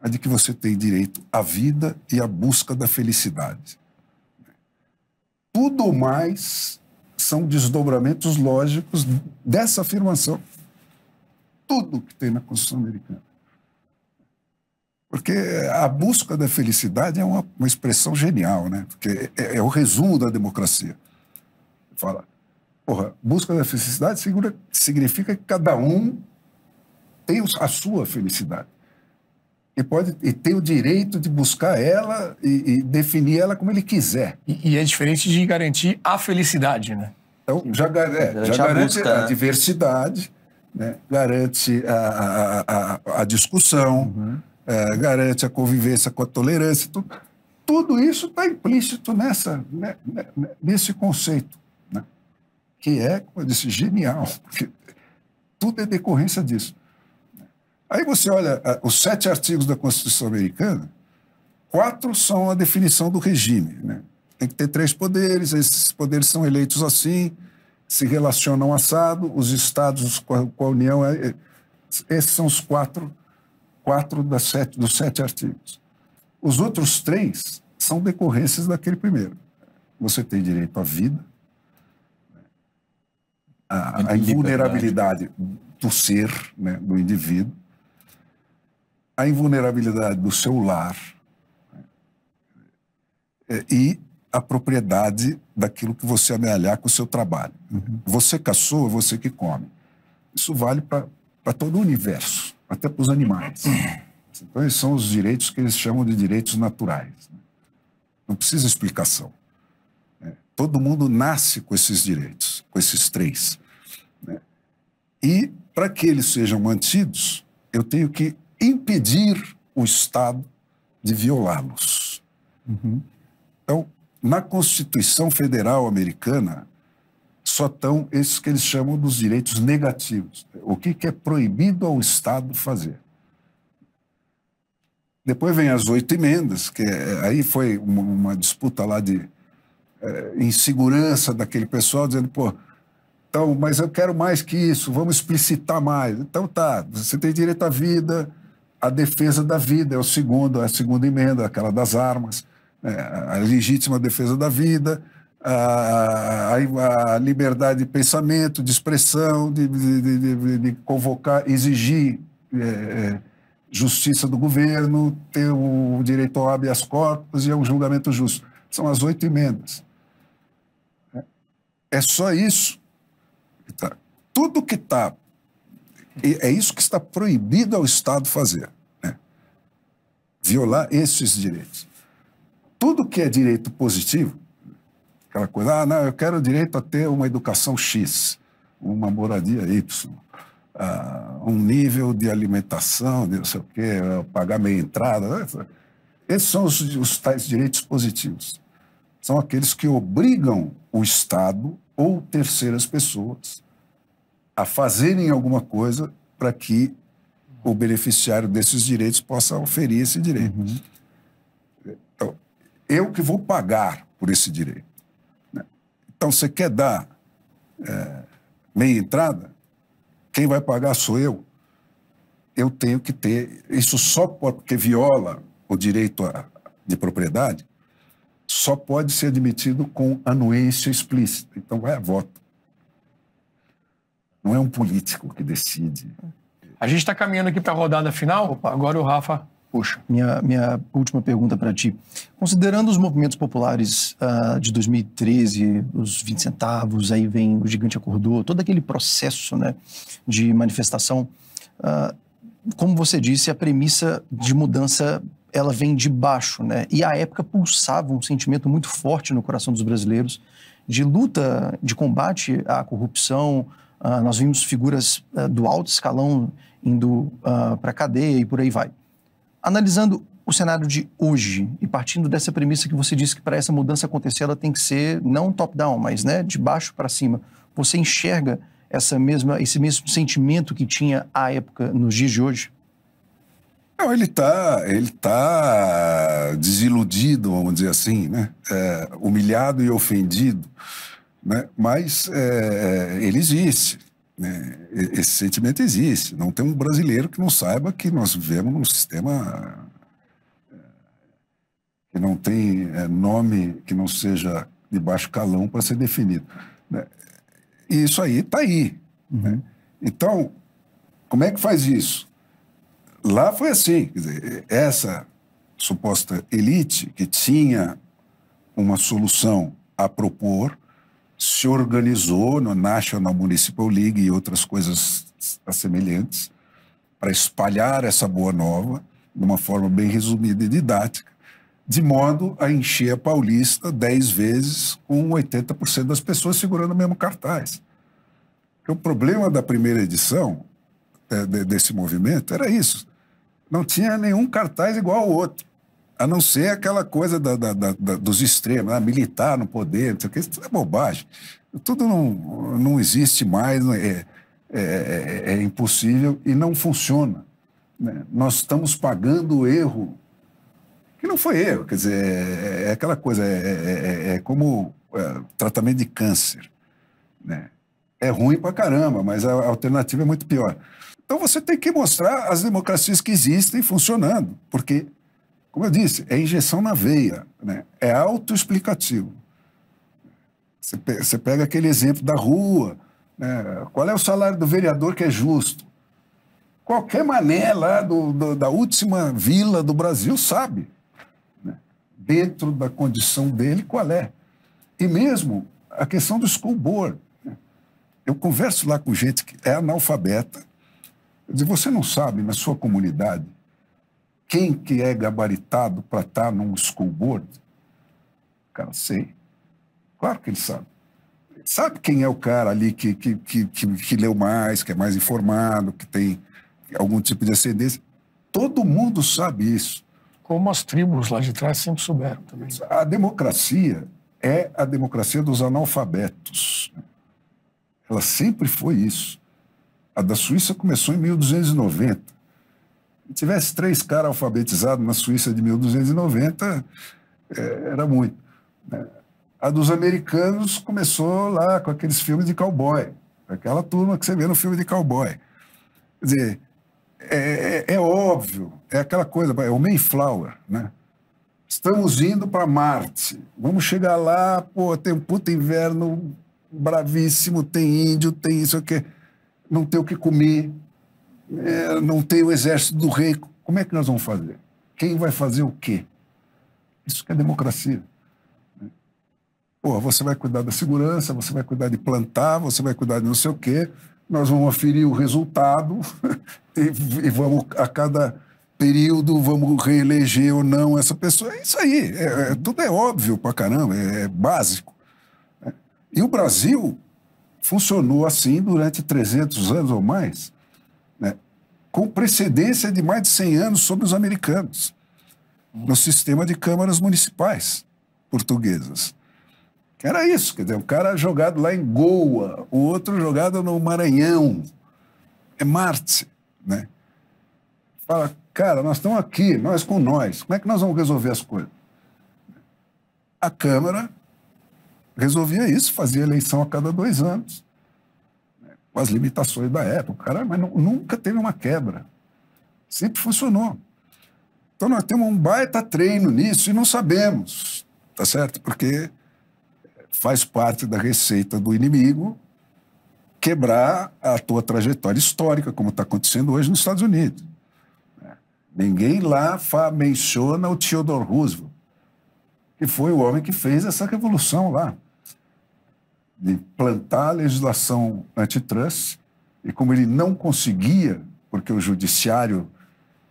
A de que você tem direito à vida e à busca da felicidade. Tudo mais são desdobramentos lógicos dessa afirmação. Tudo que tem na Constituição Americana. Porque a busca da felicidade é uma, uma expressão genial, né? Porque é, é o resumo da democracia. Fala, porra, busca da felicidade significa, significa que cada um tem a sua felicidade e pode e tem o direito de buscar ela e, e definir ela como ele quiser. E, e, é diferente de garantir a felicidade, né? Então, já, é, já garante a né? diversidade, né? garante a, a, a, a discussão, uhum. é, garante a convivência com a tolerância. Tudo, então, tudo isso está implícito nessa, né, né, né, nesse conceito, né? que é, como eu disse, genial, porque tudo é decorrência disso. Aí você olha os sete artigos da Constituição Americana, quatro são a definição do regime. Né? Tem que ter três poderes, esses poderes são eleitos assim, se relacionam assado, os estados com a, União. É, é, esses são os quatro, quatro das sete, dos sete artigos. Os outros três são decorrências daquele primeiro. Você tem direito à vida, à, né? à invulnerabilidade do ser, né, do indivíduo, a invulnerabilidade do seu lar é, e a propriedade daquilo que você amealhar com o seu trabalho. Uhum. Você caçou, você que come. Isso vale para todo o universo, até para os animais. Uhum. Então, esses são os direitos que eles chamam de direitos naturais. Né? Não precisa explicação. É, todo mundo nasce com esses direitos, com esses três. Né? E, para que eles sejam mantidos, eu tenho que impedir o Estado de violá-los. Uhum. Então, na Constituição Federal Americana, só estão esses que eles chamam dos direitos negativos. O que, que é proibido ao Estado fazer? Depois vem as oito emendas, que é, aí foi uma, uma, disputa lá de é, insegurança daquele pessoal, dizendo, pô, então, mas eu quero mais que isso, vamos explicitar mais. Então tá, você tem direito à vida, a defesa da vida, é o segundo, é a segunda emenda, aquela das armas, é, a legítima defesa da vida, a, a, a, liberdade de pensamento, de expressão, de, de, de, de convocar, exigir é, é, justiça do governo, ter o direito ao habeas corpus e a um julgamento justo. São as oito emendas. É só isso. Tá. Tudo que está é isso que está proibido ao Estado fazer. Né? Violar esses direitos. Tudo que é direito positivo, aquela coisa, ah, não, eu quero o direito a ter uma educação X, uma moradia Y, ah, um nível de alimentação, de não sei o quê, pagar meia entrada. Né? Esses são os, os tais direitos positivos. São aqueles que obrigam o Estado ou terceiras pessoas a fazerem alguma coisa para que o beneficiário desses direitos possa oferir esse direito. Uhum. Então, eu que vou pagar por esse direito. Né? Então, você quer dar é, meia entrada? Quem vai pagar sou eu. Eu tenho que ter. Isso só pode, porque viola o direito a, de propriedade, só pode ser admitido com anuência explícita. Então, vai a voto. Não é um político que decide. A gente está caminhando aqui para a rodada final. Opa, agora o Rafa puxa. Minha, minha última pergunta para ti. Considerando os movimentos populares uh, de 2013, os 20 centavos, aí vem o Gigante Acordou, todo aquele processo né, de manifestação, uh, como você disse, a premissa de mudança ela vem de baixo, né? E a época pulsava um sentimento muito forte no coração dos brasileiros de luta, de combate à corrupção, Uh, nós vimos figuras uh, do alto escalão indo uh, ah, para a cadeia e por aí vai. Analisando o cenário de hoje e partindo dessa premissa que você disse que para essa mudança acontecer ela tem que ser não top-down, mas né, de baixo para cima, você enxerga essa mesma, esse mesmo sentimento que tinha à época nos dias de hoje? Não, ele está ele tá desiludido, vamos dizer assim, né? É, humilhado e ofendido né? Mas é, é, ele existe. Né? Esse sentimento existe. Não tem um brasileiro que não saiba que nós vivemos num sistema é, que não tem é, nome que não seja de baixo calão para ser definido. Né? E isso aí está aí. Né? Uhum. Então, como é que faz isso? Lá foi assim, dizer, essa suposta elite que tinha uma solução a propor, se organizou no National Municipal League e outras coisas semelhantes para espalhar essa boa nova de uma forma bem resumida e didática, de modo a encher a Paulista dez vezes com 80% das pessoas segurando o mesmo cartaz. o problema da primeira edição é, desse movimento era isso. Não tinha nenhum cartaz igual ao outro. A não ser aquela coisa da, da, da, dos extremos, né? militar no poder, não sei o que, isso tudo é bobagem. Tudo não, não existe mais, é, é, é, é, impossível e não funciona. Né? Nós estamos pagando o erro, que não foi erro, quer dizer, é, é aquela coisa, é, é como tratamento de câncer. Né? É ruim pra caramba, mas a alternativa é muito pior. Então você tem que mostrar as democracias que existem funcionando, porque como eu disse, é injeção na veia, né? é autoexplicativo. Você, pega aquele exemplo da rua, né? qual é o salário do vereador que é justo? Qualquer mané lá do, do, da última vila do Brasil sabe, né? dentro da condição dele, qual é. E mesmo a questão do school board. Né? Eu converso lá com gente que é analfabeta. Eu digo, você não sabe na sua comunidade quem que é gabaritado para estar tá num school board? Cara, sei. Claro que ele sabe. Sabe quem é o cara ali que, que, que, que, que leu mais, que é mais informado, que tem algum tipo de ascendência? Todo mundo sabe isso. Como as tribos lá de trás sempre souberam também. A democracia é a democracia dos analfabetos. Ela sempre foi isso. A da Suíça começou em 1290. Se tivesse três caras alfabetizados na Suíça de 1290, é, era muito. Né? A dos americanos começou lá com aqueles filmes de cowboy, aquela turma que você vê no filme de cowboy. Quer dizer, é, é, é óbvio, é aquela coisa, é o Mayflower, né? Estamos indo para Marte, vamos chegar lá, pô, tem um puta inverno bravíssimo, tem índio, tem isso aqui, não tem o que comer, é, não tem o exército do rei. Como é que nós vamos fazer? Quem vai fazer o quê? Isso que é democracia. Pô, você vai cuidar da segurança, você vai cuidar de plantar, você vai cuidar de não sei o quê. Nós vamos aferir o resultado e, e vamos a cada período vamos reeleger ou não essa pessoa. É isso aí. É, é, tudo é óbvio pra caramba, é, é, básico. E o Brasil funcionou assim durante 300 anos ou mais com precedência de mais de 100 anos sobre os americanos, no sistema de câmaras municipais portuguesas. Que era isso, quer dizer, um cara é jogado lá em Goa, o outro jogado no Maranhão. É Marte, né? Fala, cara, nós estamos aqui, nós com nós, como é que nós vamos resolver as coisas? A Câmara resolvia isso, fazia eleição a cada dois anos com as limitações da época, caralho, mas nunca teve uma quebra. Sempre funcionou. Então nós temos um baita treino nisso e não sabemos, tá certo? Porque faz parte da receita do inimigo quebrar a tua trajetória histórica, como está acontecendo hoje nos Estados Unidos. Ninguém lá menciona o Theodore Roosevelt, que foi o homem que fez essa revolução lá de plantar a legislação antitrust, e como ele não conseguia, porque o judiciário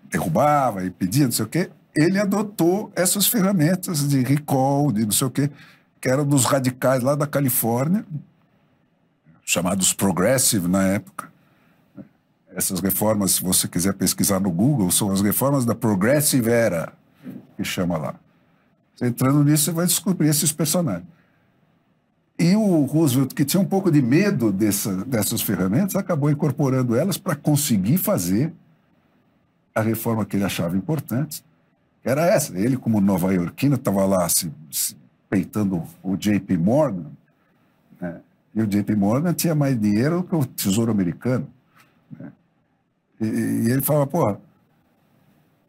derrubava e pedia, não sei o quê, ele adotou essas ferramentas de recall, de não sei o quê, que eram dos radicais lá da Califórnia, chamados progressive na época. Essas reformas, se você quiser pesquisar no Google, são as reformas da Progressive Era, que chama lá. Você entrando nisso, você vai descobrir esses personagens. E o Roosevelt, que tinha um pouco de medo dessa, dessas ferramentas, acabou incorporando elas para conseguir fazer a reforma que ele achava importante. Era essa. Ele, como nova-iorquino, estava lá se, se, peitando o JP Morgan. Né? E o JP Morgan tinha mais dinheiro do que o Tesouro Americano. Né? E, e, ele falava, pô,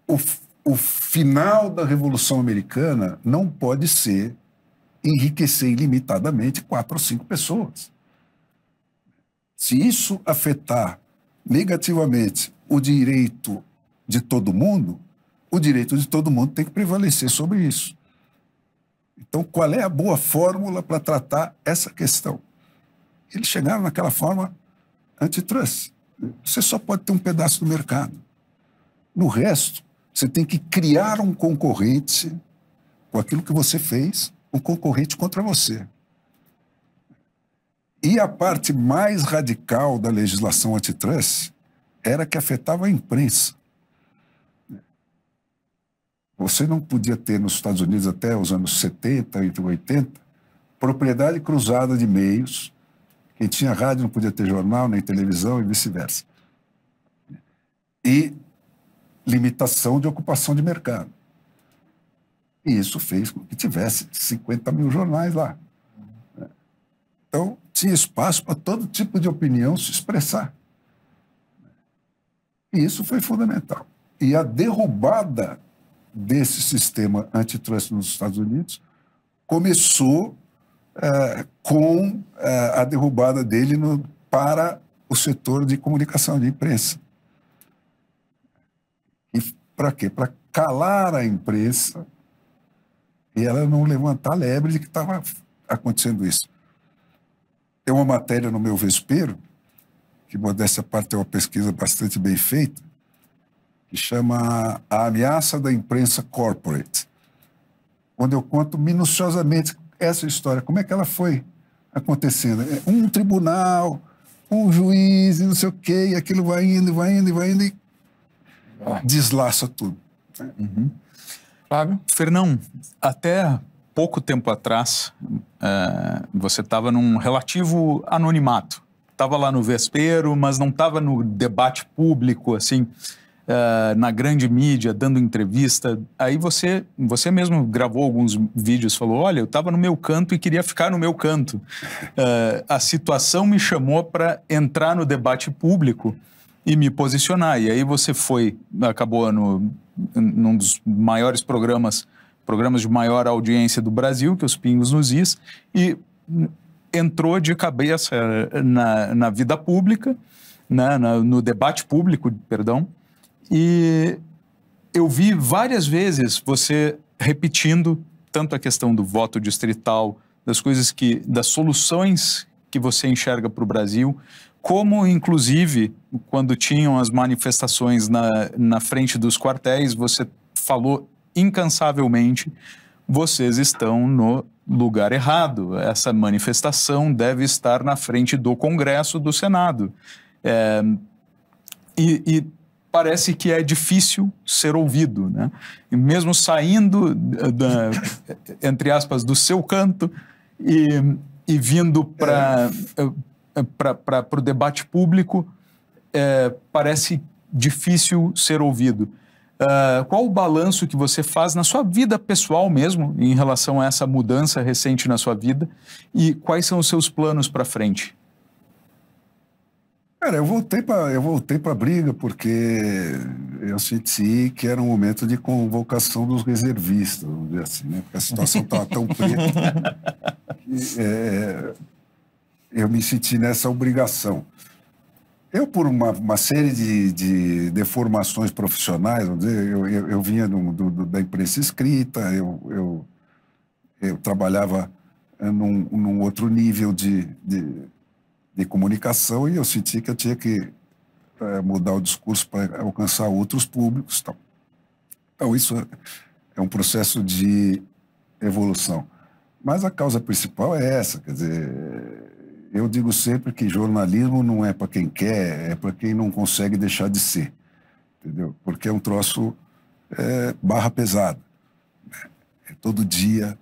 o, o final da Revolução Americana não pode ser enriquecer ilimitadamente quatro ou cinco pessoas. Se isso afetar negativamente o direito de todo mundo, o direito de todo mundo tem que prevalecer sobre isso. Então, qual é a boa fórmula para tratar essa questão? Eles chegaram naquela forma antitrust. Você só pode ter um pedaço do mercado. No resto, você tem que criar um concorrente com aquilo que você fez o concorrente contra você. E a parte mais radical da legislação antitrust era que afetava a imprensa. Você não podia ter nos Estados Unidos até os anos 70, e 80, propriedade cruzada de meios. Quem tinha rádio não podia ter jornal, nem televisão e vice-versa. E limitação de ocupação de mercado. E isso fez com que tivesse 50 mil jornais lá. Então, tinha espaço para todo tipo de opinião se expressar. E isso foi fundamental. E a derrubada desse sistema antitrust nos Estados Unidos começou é, com é, a derrubada dele no, para o setor de comunicação, de imprensa. E para quê? Para calar a imprensa e ela não levantar a lebre de que estava acontecendo isso. Tem uma matéria no meu vespeiro, que dessa parte é uma pesquisa bastante bem feita, que chama A Ameaça da Imprensa Corporate, onde eu conto minuciosamente essa história, como é que ela foi acontecendo. É um tribunal, um juiz, não sei o quê, e aquilo vai indo, vai indo, vai indo, e deslaça tudo. Né? Uhum. Fábio? Fernão, até pouco tempo atrás, uh, você estava num relativo anonimato. Estava lá no vespeiro, mas não estava no debate público, assim, uh, na grande mídia, dando entrevista. Aí você, você mesmo gravou alguns vídeos, falou: Olha, eu estava no meu canto e queria ficar no meu canto. Uh, a situação me chamou para entrar no debate público e me posicionar. E aí você foi, acabou no, num dos maiores programas, programas de maior audiência do Brasil, que é os Pingos nos Is, e entrou de cabeça eh, na, na vida pública, né, na, no debate público, perdão, e eu vi várias vezes você repetindo tanto a questão do voto distrital, das coisas que, das soluções que você enxerga para o Brasil, como inclusive quando tinham as manifestações na, na frente dos quartéis, você falou incansavelmente: vocês estão no lugar errado. Essa manifestação deve estar na frente do Congresso, do Senado. É, e, e, parece que é difícil ser ouvido, né? E mesmo saindo, eh, da, eh, entre aspas, do seu canto e, e vindo para é. Eh, o debate público, é, parece difícil ser ouvido. Uh, qual o balanço que você faz na sua vida pessoal mesmo, em relação a essa mudança recente na sua vida? E quais são os seus planos para frente? Cara, eu voltei para eu voltei para briga porque eu senti que era um momento de convocação dos reservistas, vamos dizer assim, né? Porque a situação estava tão preta que é, eu me senti nessa obrigação. Eu, por uma, uma série de, de, deformações profissionais, vamos dizer, eu, eu, eu vinha do, do, da imprensa escrita, eu, eu trabalhava eh, num, num, outro nível de, de, de, comunicação e eu senti que eu tinha que é, mudar o discurso para alcançar outros públicos. então. Então, isso é um processo de evolução. Mas a causa principal é essa, quer dizer, eu digo sempre que jornalismo não é para quem quer, é para quem não consegue deixar de ser, entendeu? Porque é um troço é, barra pesada. É todo dia,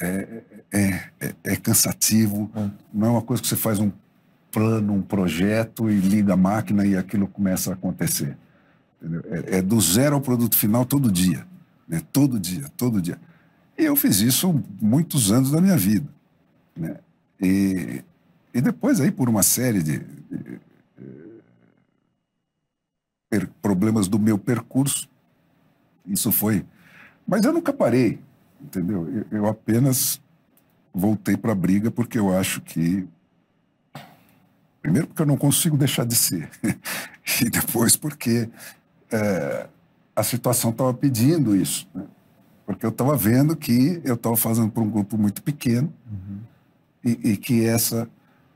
é, é, é cansativo, hum. não é uma coisa que você faz um plano, um projeto e liga a máquina e aquilo começa a acontecer. É, do zero ao produto final todo dia, né? todo dia, todo dia. E eu fiz isso muitos anos da minha vida. Né? E e depois aí por uma série de, de, de eh, problemas do meu percurso, isso foi. Mas eu nunca parei, entendeu? Eu, eu apenas voltei para a briga porque eu acho que primeiro porque eu não consigo deixar de ser e depois porque é, a situação estava pedindo isso, né? porque eu estava vendo que eu estava fazendo para um grupo muito pequeno uhum. e, e que essa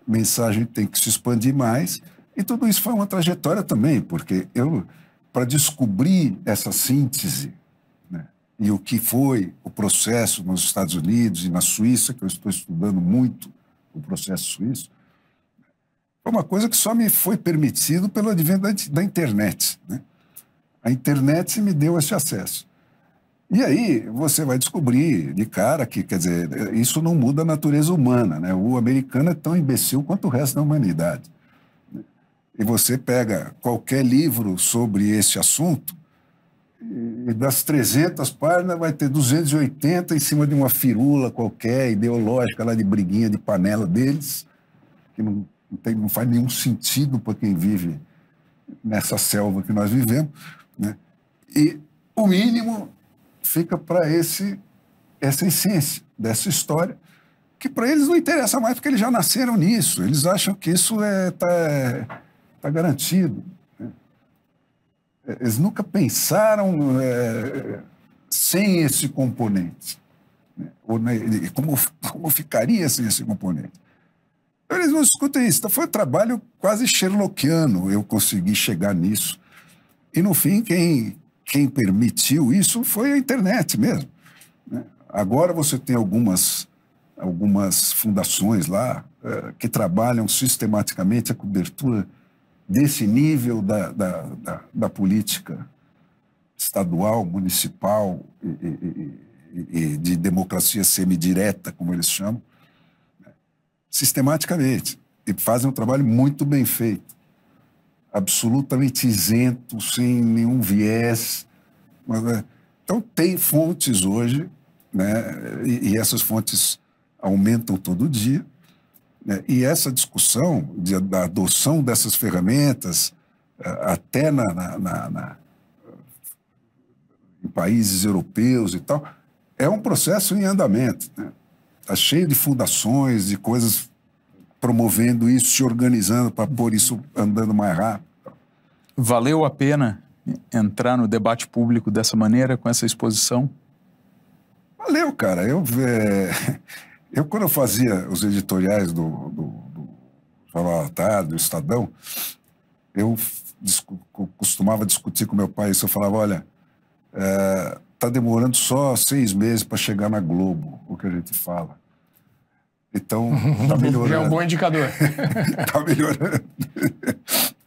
mensagem tem que se expandir mais. E tudo isso foi uma trajetória também, porque eu, para descobrir essa síntese né, e o que foi o processo nos Estados Unidos e na Suíça, que eu estou estudando muito o processo suíço, foi uma coisa que só me foi permitido pelo advento da, da internet. Né? A internet me deu esse acesso. E aí você vai descobrir de cara que, quer dizer, isso não muda a natureza humana, né? O americano é tão imbecil quanto o resto da humanidade. E você pega qualquer livro sobre esse assunto, e das 300 páginas vai ter 280 em cima de uma firula qualquer, ideológica, lá de briguinha de panela deles, que não, tem, não faz nenhum sentido para quem vive nessa selva que nós vivemos. Né? E o mínimo fica para esse essa essência dessa história, que para eles não interessa mais porque eles já nasceram nisso, eles acham que isso está é, tá, tá garantido. Né? É, eles nunca pensaram é, sem esse componente, né? ou né, como, como ficaria sem esse componente. Então, eles não escutam isso. Então, foi um trabalho quase sherlockiano eu consegui chegar nisso. E, no fim, quem, quem permitiu isso foi a internet mesmo. Né? Agora você tem algumas, algumas fundações lá eh, que trabalham sistematicamente a cobertura desse nível da, da, da, da política estadual, municipal e, e, e, e de democracia semidireta, como eles chamam, né? sistematicamente. E fazem um trabalho muito bem feito absolutamente isento, sem nenhum viés. Né? Então, tem fontes hoje, né? e, e essas fontes aumentam todo dia. Né? E essa discussão de, da adoção dessas ferramentas, eh, até na, na, na, na, em países europeus e tal, é um processo em andamento. Está né? cheio de fundações, de coisas promovendo isso, se organizando para pôr isso andando mais rápido. Valeu a pena entrar no debate público dessa maneira, com essa exposição? Valeu, cara. Eu, é... eu quando eu fazia os editoriais do, do, do Jornal da Tarde, do Estadão, eu discu costumava discutir com meu pai isso. Eu falava, olha, é, tá demorando só seis meses para chegar na Globo, o que a gente fala. Então, tá melhorando. Já é um bom indicador. tá melhorando.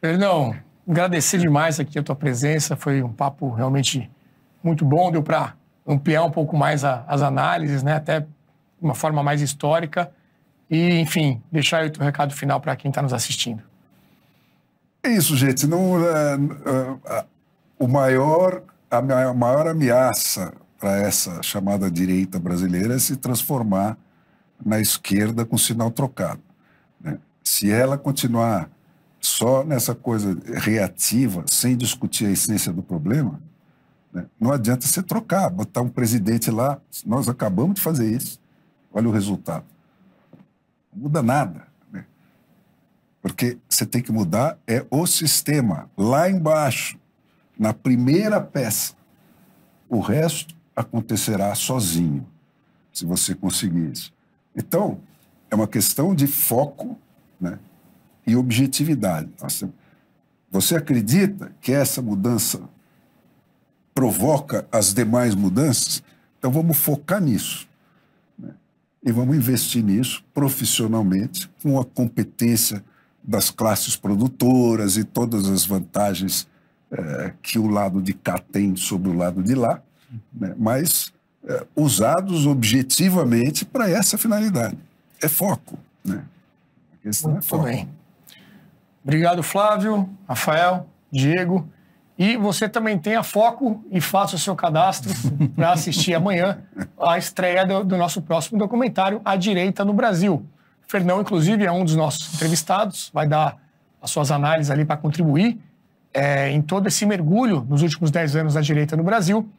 Fernão, agradecer demais aqui a tua presença. Foi um papo realmente muito bom. Deu para ampliar um pouco mais a, as análises, né? Até de uma forma mais histórica. E, enfim, deixar o teu recado final para quem está nos assistindo. É isso, gente. Não, é, é, é, o maior, a maior ameaça para essa chamada direita brasileira é se transformar na esquerda com sinal trocado. Né? Se ela continuar só nessa coisa reativa, sem discutir a essência do problema, né? não adianta você trocar, botar um presidente lá. Nós acabamos de fazer isso, olha o resultado. Não muda nada. Né? Porque você tem que mudar é o sistema, lá embaixo, na primeira peça. O resto acontecerá sozinho, se você conseguir isso. Então, é uma questão de foco né, e objetividade. Então, você acredita que essa mudança provoca as demais mudanças? Então, vamos focar nisso. Né? E vamos investir nisso profissionalmente, com a competência das classes produtoras e todas as vantagens é, que o lado de cá tem sobre o lado de lá. Né? Mas é, usados objetivamente para essa finalidade. É foco. Né? A questão é Muito é foco. bem. Obrigado, Flávio, Rafael, Diego. E você também tenha foco e faça o seu cadastro para assistir amanhã a estreia do, do, nosso próximo documentário, A Direita no Brasil. Fernão, inclusive, é um dos nossos entrevistados, vai dar as suas análises ali para contribuir é, em todo esse mergulho nos últimos 10 anos da direita no Brasil.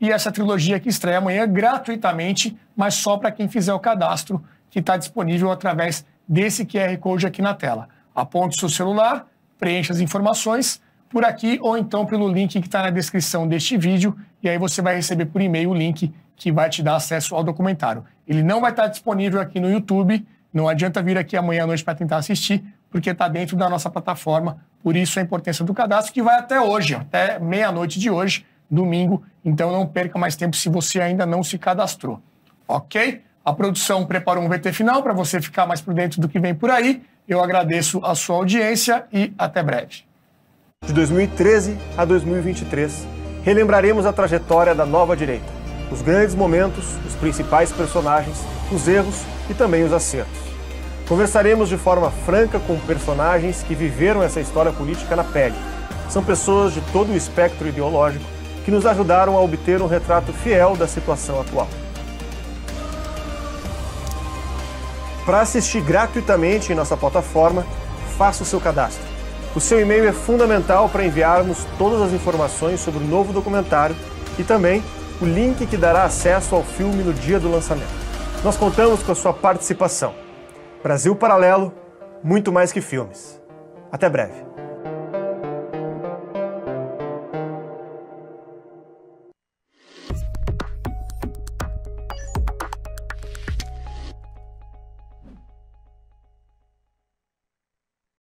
E essa trilogia que estreia amanhã gratuitamente, mas só para quem fizer o cadastro, que está disponível através desse QR Code aqui na tela. Aponte seu celular, preencha as informações por aqui ou então pelo link que está na descrição deste vídeo e aí você vai receber por e-mail o link que vai te dar acesso ao documentário. Ele não vai estar tá disponível aqui no YouTube, não adianta vir aqui amanhã à noite para tentar assistir, porque está dentro da nossa plataforma, por isso a importância do cadastro, que vai até hoje, até meia-noite de hoje domingo. Então não perca mais tempo se você ainda não se cadastrou. Ok? A produção preparou um VT final para você ficar mais por dentro do que vem por aí. Eu agradeço a sua audiência e até breve. De 2013 a 2023, relembraremos a trajetória da nova direita, os grandes momentos, os principais personagens, os erros e também os acertos. Conversaremos de forma franca com personagens que viveram essa história política na pele. São pessoas de todo o espectro ideológico que nos ajudaram a obter um retrato fiel da situação atual. Para assistir gratuitamente em nossa plataforma, faça o seu cadastro. O seu e-mail é fundamental para enviarmos todas as informações sobre o novo documentário e também o link que dará acesso ao filme no dia do lançamento. Nós contamos com a sua participação. Brasil Paralelo, muito mais que filmes. Até breve.